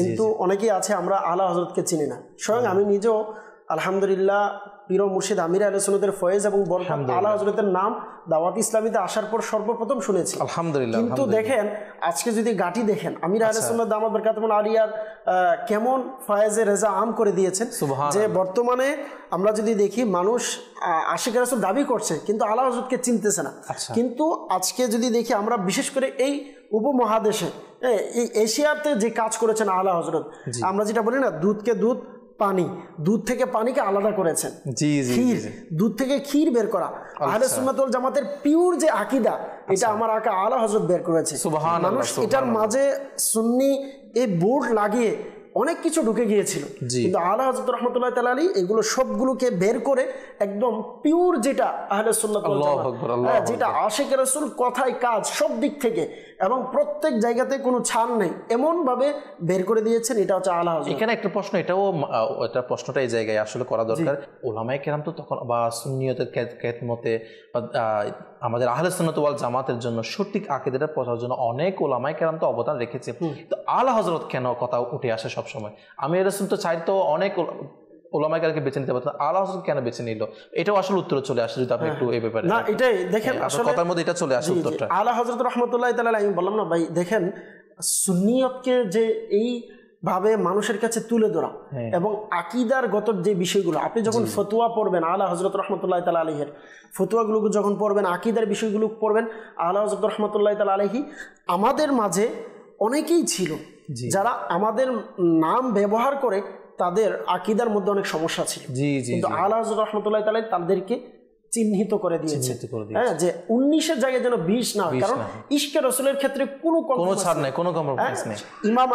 কিন্তু অনেকেই আছে আমরা আলা হজরতকে চিনি না স্বয়ং আমি নিজেও আলহামদুলিল্লাহ পীর মুর্শিদ আমির আলোচনাদের ফয়েজ এবং বরকাত আলা হজরতের নাম দাওয়াত ইসলামীতে আসার পর সর্বপ্রথম শুনেছি আলহামদুলিল্লাহ কিন্তু দেখেন আজকে যদি গাটি দেখেন আমির আলোচনাদ আচ্ছা। দামাত বরকাত আলিয়ার কেমন ফয়েজে রেজা আম করে দিয়েছেন যে বর্তমানে আমরা যদি দেখি মানুষ আশিক রাসুল দাবি করছে কিন্তু আলা হজরতকে চিনতেছে না আচ্ছা। কিন্তু আজকে যদি দেখি আমরা বিশেষ করে এই উপমহাদেশে এই এশিয়াতে যে কাজ করেছেন আলা হজরত আমরা যেটা বলি না দুধকে দুধ পানি দুধ থেকে পানিকে আলাদা করেছেন জি ক্ষীর দুধ থেকে ক্ষীর বের করা আচ্ছা। আহলে সুন্নাতুল জামাতের পিওর যে আকিদা এটা আচ্ছা। আমার আকা আলা হজরত বের করেছে মানুষ এটার মাঝে সুন্নি এই বোর্ড লাগিয়ে অনেক কিছু ঢুকে গিয়েছিল কিন্তু আলা হজরত রহমতুল্লাহ তাল আলী এগুলো সবগুলোকে বের করে একদম পিওর যেটা আহলে হ্যাঁ, যেটা আশেখ রসুল কথায় কাজ সব দিক থেকে এবং প্রত্যেক জায়গাতে কোনো ছাড় নেই এমনভাবে বের করে দিয়েছেন এটা হচ্ছে আলাহ এখানে একটা প্রশ্ন এটাও একটা প্রশ্নটা এই জায়গায় আসলে করা দরকার ওলামায় কেরাম তো তখন বা সুন্নিয়তের মতে আমাদের আহলে সন্নতওয়াল জামাতের জন্য সঠিক আকিদাটা পৌঁছার জন্য অনেক ওলামাই কেরাম তো অবদান রেখেছে তো আলা হজরত কেন কথা উঠে আসে সবসময় আমি এরকম তো চাই তো অনেক ওলামাই কারকে বেছে নিতে পারতাম আল হজরত কেন বেছে নিল এটাও আসলে উত্তর চলে আসে যদি আপনি হ্যাঁ। একটু এই ব্যাপারে না এটাই দেখেন আসলে কথার মধ্যে এটা চলে আসে উত্তরটা আলা হজরত রহমতুল্লাহ তালা আমি বললাম না ভাই দেখেন সুন্নিয়তকে যে এই ভাবে মানুষের কাছে তুলে ধরা হ্যাঁ। এবং আকিদার গত যে বিষয়গুলো আপনি যখন ফতুয়া পড়বেন আল্লাহ হজরত রহমতুল্লাহ তাল আলহের ফতুয়াগুলো যখন পড়বেন আকিদার বিষয়গুলো পড়বেন আল্লাহ হজরত রহমতুল্লাহ তাল আলহি আমাদের মাঝে অনেকেই ছিল যারা আমাদের নাম ব্যবহার করে তাদের আকিদার মধ্যে অনেক সমস্যা ছিল কিন্তু আল্লাহ হজরত রহমতুল্লাহ তালাই তাদেরকে চিহ্নিত করে দিয়েছে হ্যাঁ যে উনিশের জায়গায় যেন বিশ না হয় কারণ ইশকে রসুলের ক্ষেত্রে কোনো কোনো ছাড় নেই কোনো কম্প্রোমাইজ হ্যাঁ, নেই ইমাম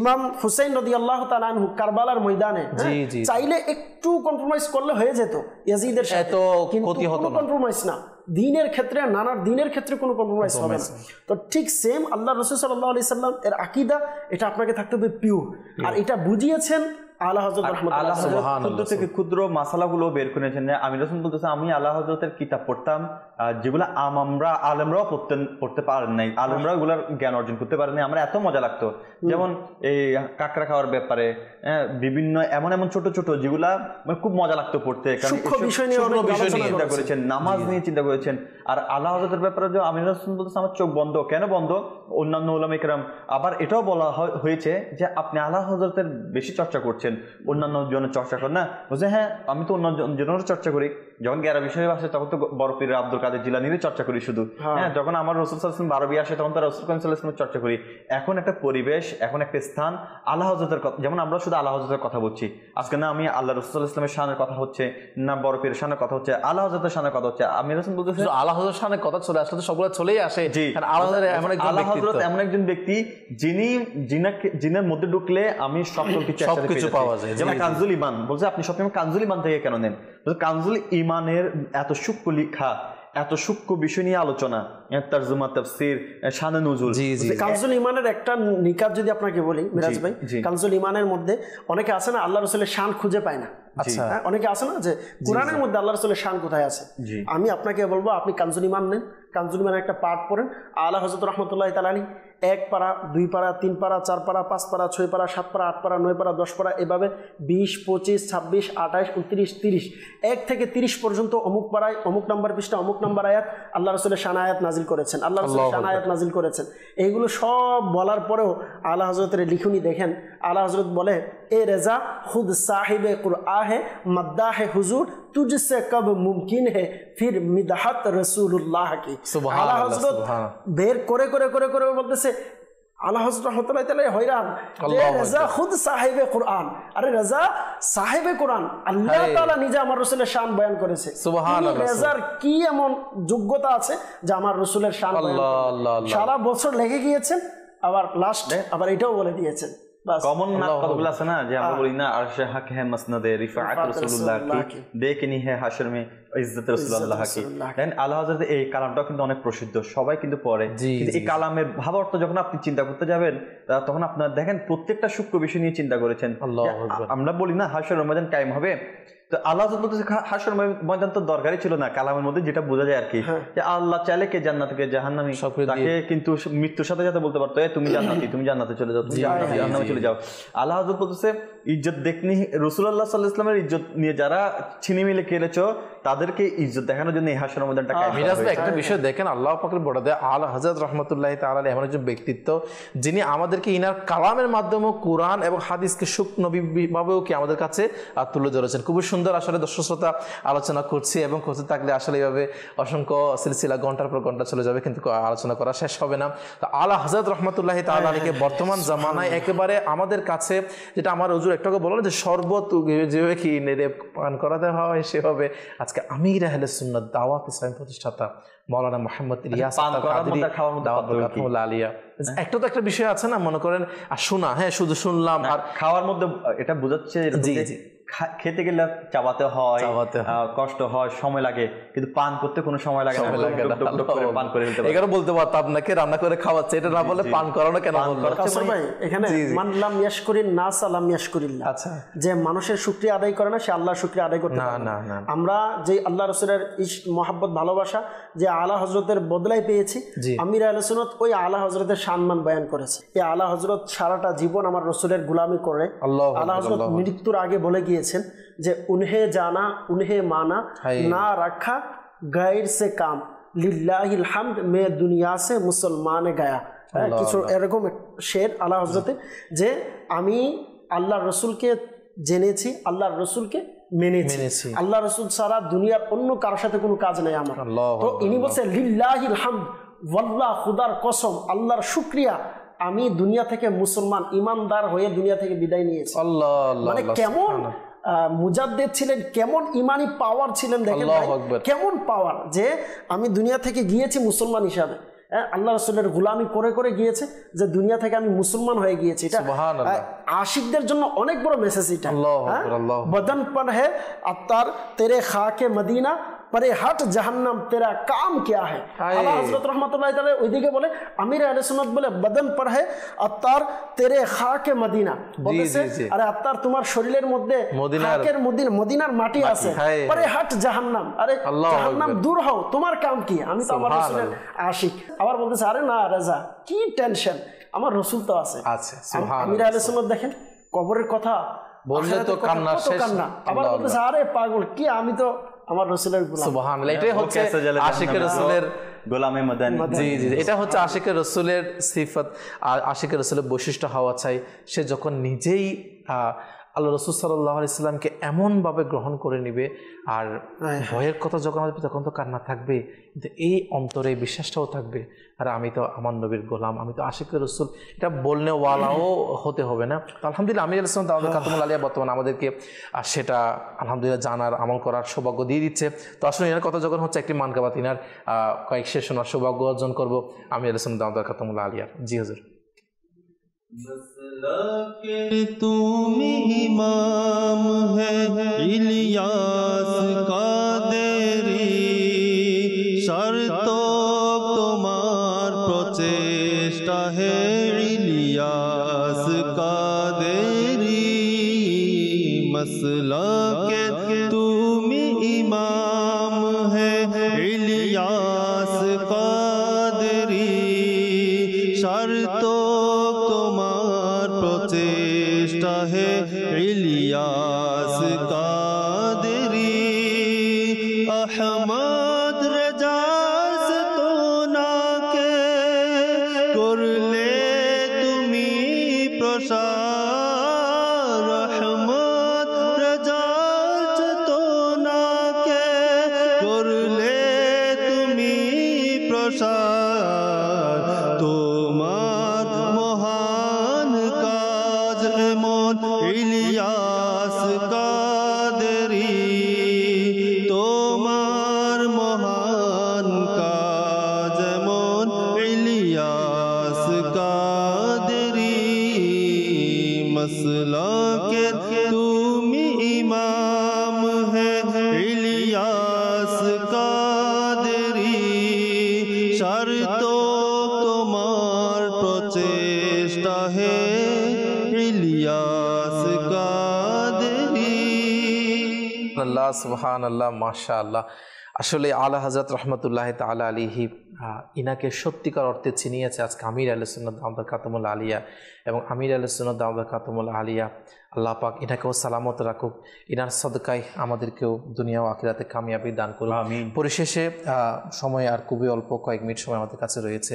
ইমাম হুসেন রদি আল্লাহ তালানহু কারবালার ময়দানে হ্যাঁ, চাইলে একটু কম্প্রোমাইজ করলে হয়ে যেত ইয়াজিদের সাথে কিন্তু কম্প্রোমাইজ না দিনের ক্ষেত্রে নানার দিনের ক্ষেত্রে কোনো কম্প্রোমাইজ হবে না তো ঠিক সেম আল্লাহ রসুল সাল্লাহ আলি সাল্লাম এর আকিদা এটা আপনাকে থাকতে হবে পিওর আর এটা বুঝিয়েছেন ব্যাপারে হ্যাঁ, বিভিন্ন এমন এমন ছোট ছোট যেগুলা খুব মজা লাগতো পড়তে কারণ বিষয় নিয়ে চিন্তা করেছেন নামাজ নিয়ে চিন্তা করেছেন আর আল্লাহ হজরতের ব্যাপারে যে আমি রসুন বলতেছে আমার চোখ বন্ধ কেন বন্ধ অন্যান্য আবার এটাও বলা হয়েছে যে আপনি আল্লাহ হজরতের বেশি চর্চা করছেন করছেন অন্যান্য জনের চর্চা করেন না বলছে হ্যাঁ আমি তো অন্য জনের চর্চা করি যখন গ্যারাবি বিষয় আসে তখন তো বড় পীর আব্দুল কাদের জিলা নিয়ে চর্চা করি শুধু হ্যাঁ, হ্যাঁ যখন আমার রসুল সালাম বারো বিয়ে আসে তখন তার রসুল করিম সাল্লাহামের চর্চা করি এখন একটা পরিবেশ এখন একটা স্থান আল্লাহ হজরতের কথা যেমন আমরা শুধু আল্লাহ হজরতের কথা বলছি আজকে না আমি আল্লাহ রসুল ইসলামের সানের কথা হচ্ছে না বড় পীরের সানের কথা হচ্ছে আল্লাহ হজরতের সানের কথা হচ্ছে আমি রসুল বলতেছি আল্লাহ হজরত সানের কথা চলে আসলে তো সবগুলো চলেই আসে জি আল্লাহ হজরত এমন একজন ব্যক্তি যিনি জিনাকে জিনের মধ্যে ঢুকলে আমি সব কিছু পাওয়া যায় যেমন কানজুল ইমান বলছে আপনি সব সময় কানজুল ইমান থেকে কেন নেন কানজুল ইমান ইমানের এত সূক্ষ্ম লিখা এত সূক্ষ্ম বিষয় নিয়ে আলোচনা তাফসির নজুল কালজুল ইমানের একটা নিকাত যদি আপনাকে বলি মিরাজ ভাই কালজুল ইমানের মধ্যে অনেকে আছে না আল্লাহ রসুলের শান খুঁজে পায় না আচ্ছা হ্যাঁ, অনেকে আছে না যে কোরআনের মধ্যে আল্লাহ রসুলের শান কোথায় আছে আমি আপনাকে বলবো আপনি কালজুল ইমান নেন কালজুল ইমানের একটা পাঠ পড়েন আল্লাহ হজরত রহমতুল্লাহ তালানি এক পাড়া দুই পাড়া তিন পাড়া চার পাড়া পাঁচ পাড়া ছয় পাড়া সাত পাড়া আট পাড়া নয় পাড়া দশ পাড়া এভাবে বিশ পঁচিশ ছাব্বিশ আঠাশ উনত্রিশ তিরিশ এক থেকে তিরিশ পর্যন্ত অমুক পাড়ায় অমুক নাম্বার পৃষ্ঠা অমুক নাম্বার আয়াত আল্লাহ রসুলের শান আয়াত নাজিল করেছেন আল্লাহ রসুলের শান আয়াত নাজিল করেছেন এইগুলো সব বলার পরেও আল্লাহ হজরতের লিখুনি দেখেন আল্লাহ হজরত বলে এ রেজা হুদ সাহেব কুর আহে মাদ্দাহে হুজুর तुझसे कब मुमकिन है फिर मिदहत রসুল্লাহ কি আল্লাহ হজরত বের করে করে করে করে বলতেছে আল্লাহ হজরত রহমতুল্লাহ তালাই হয়রান রাজা খুদ সাহেবে কোরআন আরে রাজা সাহেবে কোরআন আল্লাহ তালা নিজে আমার রসুলের শান বয়ান করেছে রাজার কি এমন যোগ্যতা আছে যে আমার রসুলের শান সারা বছর লেগে গিয়েছেন আবার লাস্টে আবার এটাও বলে দিয়েছেন جی، مسند رسول اللہ کی ہے حشر ہے ইজ্জত রসুল্লাহকে দেন আল্লাহ হজরত এই কালামটা কিন্তু অনেক প্রসিদ্ধ সবাই কিন্তু পড়ে কিন্তু এই কালামের ভাবার্থ যখন আপনি চিন্তা করতে যাবেন তখন দেখেন প্রত্যেকটা বিষয় নিয়ে চিন্তা করেছেন আমরা বলি না হাসর রমাদান কায়েম হবে তো আল্লাহ হাসর ময়দান তো দরকারই ছিল না কালামের মধ্যে যেটা বোঝা যায় আর কি হ্যাঁ। যে আল্লাহ চাইলে কে জান্নাত কে জাহান্নামি তাকে কিন্তু মৃত্যুর সাথে সাথে বলতে পারতো এ তুমি জান্নাতি তুমি জান্নাতে চলে যাও তুমি জাহান্নামে চলে যাও আল্লাহ বলতেছে ইজ্জত দেখনি রসুল্লাহ ইজ্জত নিয়ে যারা ছিনিমিলে খেলেছ তাদের তাদেরকে ইজ্জত দেখানোর জন্য এই হাসরের ময়দানটা মিরাজ ভাই একটা হ্যাঁ, বিষয় হ্যাঁ। দেখেন আল্লাহ পাকের বড় দেয় আল হাজরত রহমতুল্লাহ তাআলা এমন একজন ব্যক্তিত্ব যিনি আমাদেরকে ইনার কালামের মাধ্যমে কোরআন এবং হাদিসকে সূক্ষ্মভাবেও কি আমাদের কাছে তুলে ধরেছেন খুবই সুন্দর আসলে দর্শক শ্রোতা আলোচনা করছি এবং করতে থাকলে আসলে এইভাবে অসংখ্য সিলসিলা ঘন্টার পর ঘন্টা চলে যাবে কিন্তু আলোচনা করা শেষ হবে না তো আল্লাহ হাজরত রহমতুল্লাহ তালাকে হ্যাঁ, বর্তমান জামানায় একেবারে আমাদের কাছে যেটা আমার হজুর একটাকে বললাম যে শরবত যেভাবে কি নেড়ে পান করাতে হয় সেভাবে আজকে আমির আহলে সুন্নত দাওয়াত ইসলাম প্রতিষ্ঠাতা মৌলানা মোহাম্মদ রিয়াস আলিয়া হ্যাঁ। একটা তো একটা বিষয় আছে না মনে করেন আর শোনা হ্যাঁ শুধু শুনলাম আর খাওয়ার মধ্যে এটা বোঝাচ্ছে জি জি খেতে গেলে চাবাতে হয় কষ্ট হয় সময় লাগে কিন্তু পান করতে কোনো সময় লাগে না পান করে নিতে এখানে বলতে পারতাম আপনাকে রান্না করে খাওয়াচ্ছে এটা না বলে পান করানো কেন মানে- ভাই এখানে মানলাম ইয়াশকুরিন না সালাম ইয়াশকুরিল্লাহ আচ্ছা যে মানুষের শুক্রিয়া আদায় করে না সে আল্লাহর শুকরিয়া আদায় করতে না না না আমরা যে আল্লাহ রসুলের ইশ মহব্বত ভালোবাসা যে আলা হজরতের বদলাই পেয়েছি আমির আহলে সুন্নাত ওই আলা হজরতের সম্মান বয়ান করেছে এই আলা হজরত সারাটা জীবন আমার রসুলের গুলামি করে আল্লাহ আলা হজরত মৃত্যুর আগে বলে গিয়ে দিয়েছেন যে উনহে জানা উনহে মানা না রাখা গায়ের সে কাম লিল্লাহিল হামদ মে দুনিয়া সে মুসলমানে গায়া হ্যাঁ, কিছু এরকম শের আল্লাহ হজরতে যে আমি আল্লাহ রসুলকে জেনেছি আল্লাহ রসুলকে মেনেছি আল্লাহ রসুল সারা দুনিয়ার অন্য কারোর সাথে কোনো কাজ নাই আমার তো ইনি বলছে লিল্লাহিল হামদ ওয়াল্লাহ খুদার কসম আল্লাহর শুক্রিয়া আমি দুনিয়া থেকে মুসলমান ইমানদার হয়ে দুনিয়া থেকে বিদায় নিয়েছি মানে কেমন মুজাদ্দেদ ছিলেন কেমন ইমানি পাওয়ার ছিলেন দেখেন কেমন পাওয়ার যে আমি দুনিয়া থেকে গিয়েছি মুসলমান হিসাবে হ্যাঁ, আল্লাহ রসুলের গুলামি করে করে গিয়েছে যে দুনিয়া থেকে আমি মুসলমান হয়ে গিয়েছি এটা আশিকদের জন্য অনেক বড় মেসেজ এটা হ্যাঁ? বদন পর হে আত্মার তেরে খা কে মদিনা পরে হাট জাহান্নাম তেরা কাম ওইদিকে বলে আমির বলে বদন পর তেরে খাকে মদিনা বলেছে আরে তোমার শরীরের মধ্যে খাকের মদিন মদিনার মাটি আছে পরে হাট জাহান্নাম আরে জাহান্নাম দূর হও তোমার কাম কি আমি তো আমার রসুলের আশিক আবার বলতেছে আরে না রাজা কি টেনশন আমার রসুল তো আছে আমির আলসুনত দেখেন কবরের কথা বললে তো কান্না আবার বলতেছে আরে পাগল কি আমি তো আমার রসুলের এটাই হচ্ছে আশিকের রসুলের গোলামে মাদানি জি জি এটা হচ্ছে আশিকের রসুলের সিফত আশিকের রসুলের বৈশিষ্ট্য হওয়া চাই সে যখন নিজেই আল্লাহ রসুল সাল্লাহ ইসলামকে এমনভাবে গ্রহণ করে নিবে আর ভয়ের কথা যখন আসবে তখন তো কান্না থাকবে কিন্তু এই অন্তরে বিশ্বাসটাও থাকবে আর আমি তো আমার নবীর গোলাম আমি তো আশিক রসুল এটা বললে ওয়ালাও হতে হবে না আলহামদুলিল্লাহ আমি ইসলাম তাহলে কাতুমুল আলিয়া বর্তমানে আমাদেরকে আর সেটা আলহামদুলিল্লাহ জানার আমল করার সৌভাগ্য দিয়ে দিচ্ছে তো আসলে এনার কথা যখন হচ্ছে একটি মানকাবাত ইনার কয়েক শেষ শোনার সৌভাগ্য অর্জন করবো আমি ইসলাম দাউদ কাতুমুল আলিয়ার জি হাজার تم ہے الیاس کا دیری شرط تمار پرچیشٹا ہے الیاس کا دیری مسلح সুবহান আল্লাহ মাশা আল্লাহ আসলে আল্লাহ হাজরত রহমতুল্লাহ তালা আলিহি ইনাকে সত্যিকার অর্থে চিনিয়েছে আজকে আমির আলসুন্নত আহমদ কাতমুল আলিয়া এবং আমির আলসুন্নত আহমদ কাতমুল আলিয়া আল্লাহ পাক ইনাকেও সালামত রাখুক ইনার সদকায় আমাদেরকেও দুনিয়া ও আখিরাতে কামিয়াবি দান করুক পরিশেষে সময় আর খুবই অল্প কয়েক মিনিট সময় আমাদের কাছে রয়েছে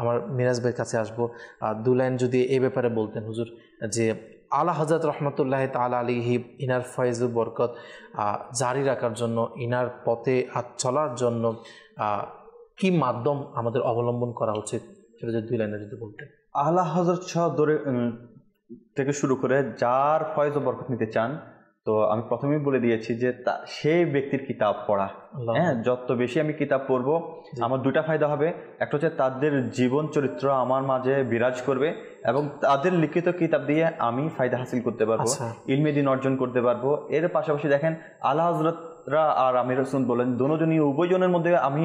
আমার মিরাজ ভাইয়ের কাছে আসবো দু লাইন যদি এ ব্যাপারে বলতেন হুজুর যে আলা হজরত রহমতুল্লাহ তালা আলিহি ইনার ফয়েজু বরকত জারি রাখার জন্য ইনার পথে আর চলার জন্য কি মাধ্যম আমাদের অবলম্বন করা উচিত সেটা যদি দুই লাইনে যদি বলতে আল্লাহ হজরত শাহ দরে থেকে শুরু করে যার ফয়েজ বরকত নিতে চান তো আমি প্রথমেই বলে দিয়েছি যে সেই ব্যক্তির কিতাব পড়া হ্যাঁ যত বেশি আমি কিতাব পড়ব আমার দুটা ফায়দা হবে একটা হচ্ছে তাদের জীবন চরিত্র আমার মাঝে বিরাজ করবে এবং তাদের লিখিত কিতাব দিয়ে আমি ফায়দা হাসিল করতে পারবো আচ্ছা। ইলমে দিন অর্জন করতে পারবো এর পাশাপাশি দেখেন আল্লাহ হজরত রা আর আমির হোসেন বলেন দুজনই উভয়জনের মধ্যে আমি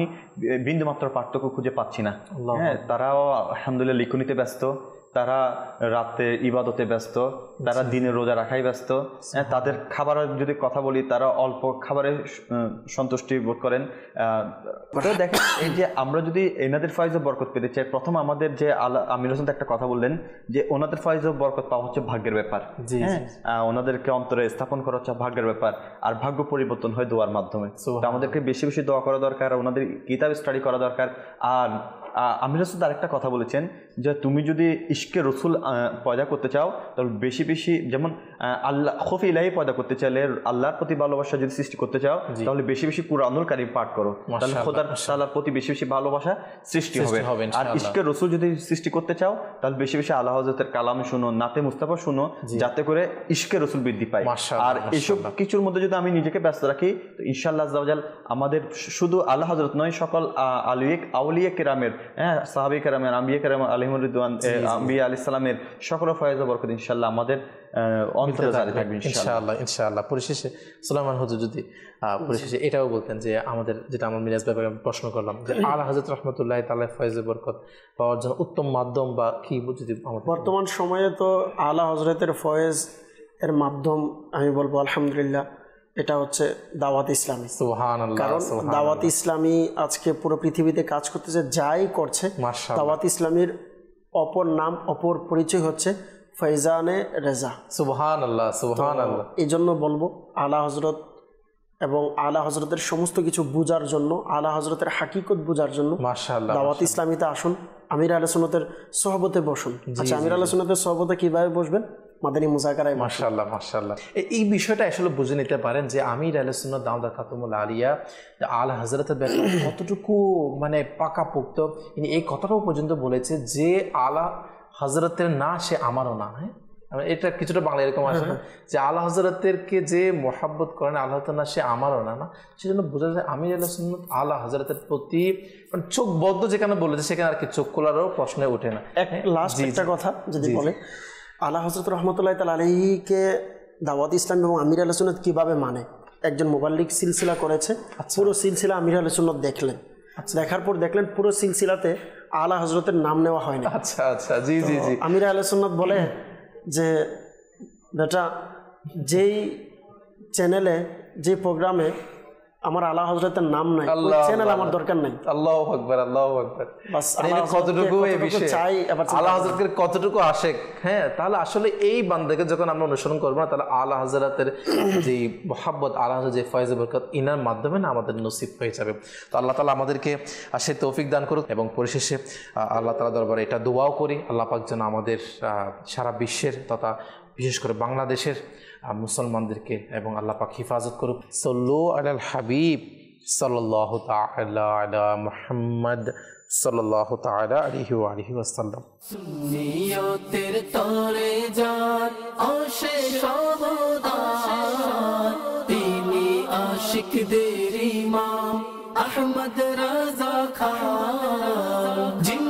বিন্দুমাত্র পার্থক্য খুঁজে পাচ্ছি না হ্যাঁ তারাও আলহামদুলিল্লাহ লিখনিতে ব্যস্ত তারা রাতে ইবাদতে ব্যস্ত তারা আচ্ছা। দিনে রোজা রাখাই ব্যস্ত আচ্ছা। হ্যাঁ তাদের খাবারের যদি কথা বলি তারা অল্প খাবারে সন্তুষ্টি বোধ করেন দেখেন এই যে আমরা যদি এনাদের ফয়েজ বরকত পেতে চাই প্রথম আমাদের যে আল্লাহ আমির হোসেন একটা কথা বললেন যে ওনাদের ফয়েজ বরকত পাওয়া হচ্ছে ভাগ্যের ব্যাপার হ্যাঁ ওনাদেরকে অন্তরে স্থাপন করা হচ্ছে ভাগ্যের ব্যাপার আর ভাগ্য পরিবর্তন হয় দোয়ার মাধ্যমে আমাদেরকে বেশি বেশি দোয়া করা দরকার ওনাদের কিতাব স্টাডি করা দরকার আর আমির রসুল তার একটা কথা বলেছেন যে তুমি যদি ইশকে রসুল পয়দা করতে চাও তাহলে বেশি বেশি যেমন আল্লাহ খফি ইলাহি পয়দা করতে চাইলে আল্লাহর প্রতি ভালোবাসা যদি সৃষ্টি করতে চাও তাহলে বেশি বেশি কুরআনুল কারিম পাঠ করো তাহলে খোদার তাল্লার প্রতি বেশি বেশি ভালোবাসা সৃষ্টি হবে আর ইশকে রসুল যদি সৃষ্টি করতে চাও তাহলে বেশি বেশি আল্লাহ হজরতের কালাম শুনো নাতে মুস্তাফা শুনো যাতে করে ইশকে রসুল বৃদ্ধি পায় আর এসব কিছুর মধ্যে যদি আমি নিজেকে ব্যস্ত রাখি তো ইনশাল্লাহ আমাদের শুধু আল্লাহ হজরত নয় সকল আলিয়েক আউলিয়া কেরামের হ্যাঁ সাহাবি কারামের আম্বিয়া কারাম রিদান আম্বিয়া আলি সালামের সকল ফয়েজ বরকত ইনশাল্লাহ আমাদের ইনশাআল্লাহ পরিশেষে সুলাইমান যদি পরিশেষে এটাও বলতেন যে আমাদের যেটা আমার মিরাজ ব্যাপারে প্রশ্ন করলাম যে [COUGHS] আল হাজরত রহমতুল্লাহ তাআলা ফয়েজে বরকত পাওয়ার জন্য উত্তম মাধ্যম বা কি যদি বর্তমান সময়ে তো আলা হজরতের ফয়েজ এর মাধ্যম আমি বলবো আলহামদুলিল্লাহ এটা হচ্ছে দাওয়াত ইসলামী কারণ দাওয়াত ইসলামী আজকে পুরো পৃথিবীতে কাজ করতেছে যাই করছে দাওয়াত ইসলামীর অপর নাম অপর পরিচয় হচ্ছে ফৈজানে রেজা সুবহান আল্লাহ সুবহান আল্লাহ এই জন্য বলবো আলা হজরত এবং আলা হজরতের সমস্ত কিছু বোঝার জন্য আলা হজরতের হাকিকত বোঝার জন্য দাওয়াত ইসলামীতে আসুন আমির আলোচনাতের সহবতে বসুন আচ্ছা আমির আলোচনাতে সহবতে কিভাবে বসবেন মাদানী মুজাকারায় মার্শাল্লাহ মার্শাল্লাহ এই বিষয়টা আসলে বুঝে নিতে পারেন যে আমি রাইলাসুন্না দাউদা খাতুমুল আলিয়া আল হাজরতের ব্যাপারে কতটুকু মানে পাকাপোক্ত ইনি এই কথাটাও পর্যন্ত বলেছে যে আলা হজরতের না সে আমারও না হ্যাঁ মানে এটা কিছুটা বাংলা এরকম আসে না হ্যাঁ, হ্যাঁ। যে আল্লাহ হজরতেরকে যে মোহাব্বত করেন আল্লাহ না সে আমারও না না সেজন্য বোঝা যায় আমি সুন্নত আল্লাহ হজরতের প্রতি মানে চোখ বদ্ধ যেখানে বলেছে সেখানে আর কি চোখ খোলারও প্রশ্নে ওঠে না লাস্ট হ্যাঁ? একটা কথা যদি বলে আলা হজরত রহমতুল্লাহ তাল আলহিকে দাওয়াত ইসলাম এবং আমির আলোচনাত কীভাবে মানে একজন মোবাল্লিক সিলসিলা করেছে আচ্ছা। পুরো সিলসিলা আমির আলোচনাত দেখলেন আচ্ছা। দেখার পর দেখলেন পুরো সিলসিলাতে আলা হজরতের নাম নেওয়া হয়নি আচ্ছা আচ্ছা জি জি জি আমির আলোচনাত বলে যে বেটা যেই চ্যানেলে যে প্রোগ্রামে আমার আল্লাহ হজরতের নাম নাই চ্যানেল আমার দরকার নাই মানে আল্লাহ আকবর আল্লাহ আকবর কতটুকু এই বিষয়ে চাই আল্লাহ হজরতের কতটুকু আশেক হ্যাঁ তাহলে আসলে এই বান্দাকে যখন আমরা অনুসরণ করবো না তাহলে আল্লাহ হজরতের [COUGHS] যে মোহাব্বত আল্লাহ যে ফয়েজ বরকত ইনার মাধ্যমে না আমাদের নসিব হয়ে যাবে তো আল্লাহ তালা আমাদেরকে সে তৌফিক দান করুক এবং পরিশেষে আল্লাহ তালা দরবারে এটা দোয়াও করি আল্লাহ পাক যেন আমাদের সারা বিশ্বের তথা বিশেষ করে বাংলাদেশের মুসলমানদেরকে এবং আল্লাহ পাক হিফাজত করুক সল্লু আল হাবিব সাল্লাহ তালা মোহাম্মদ সাল্লাহ তালা আলহি আলহি আসাল্লাম আহমদ রাজা খান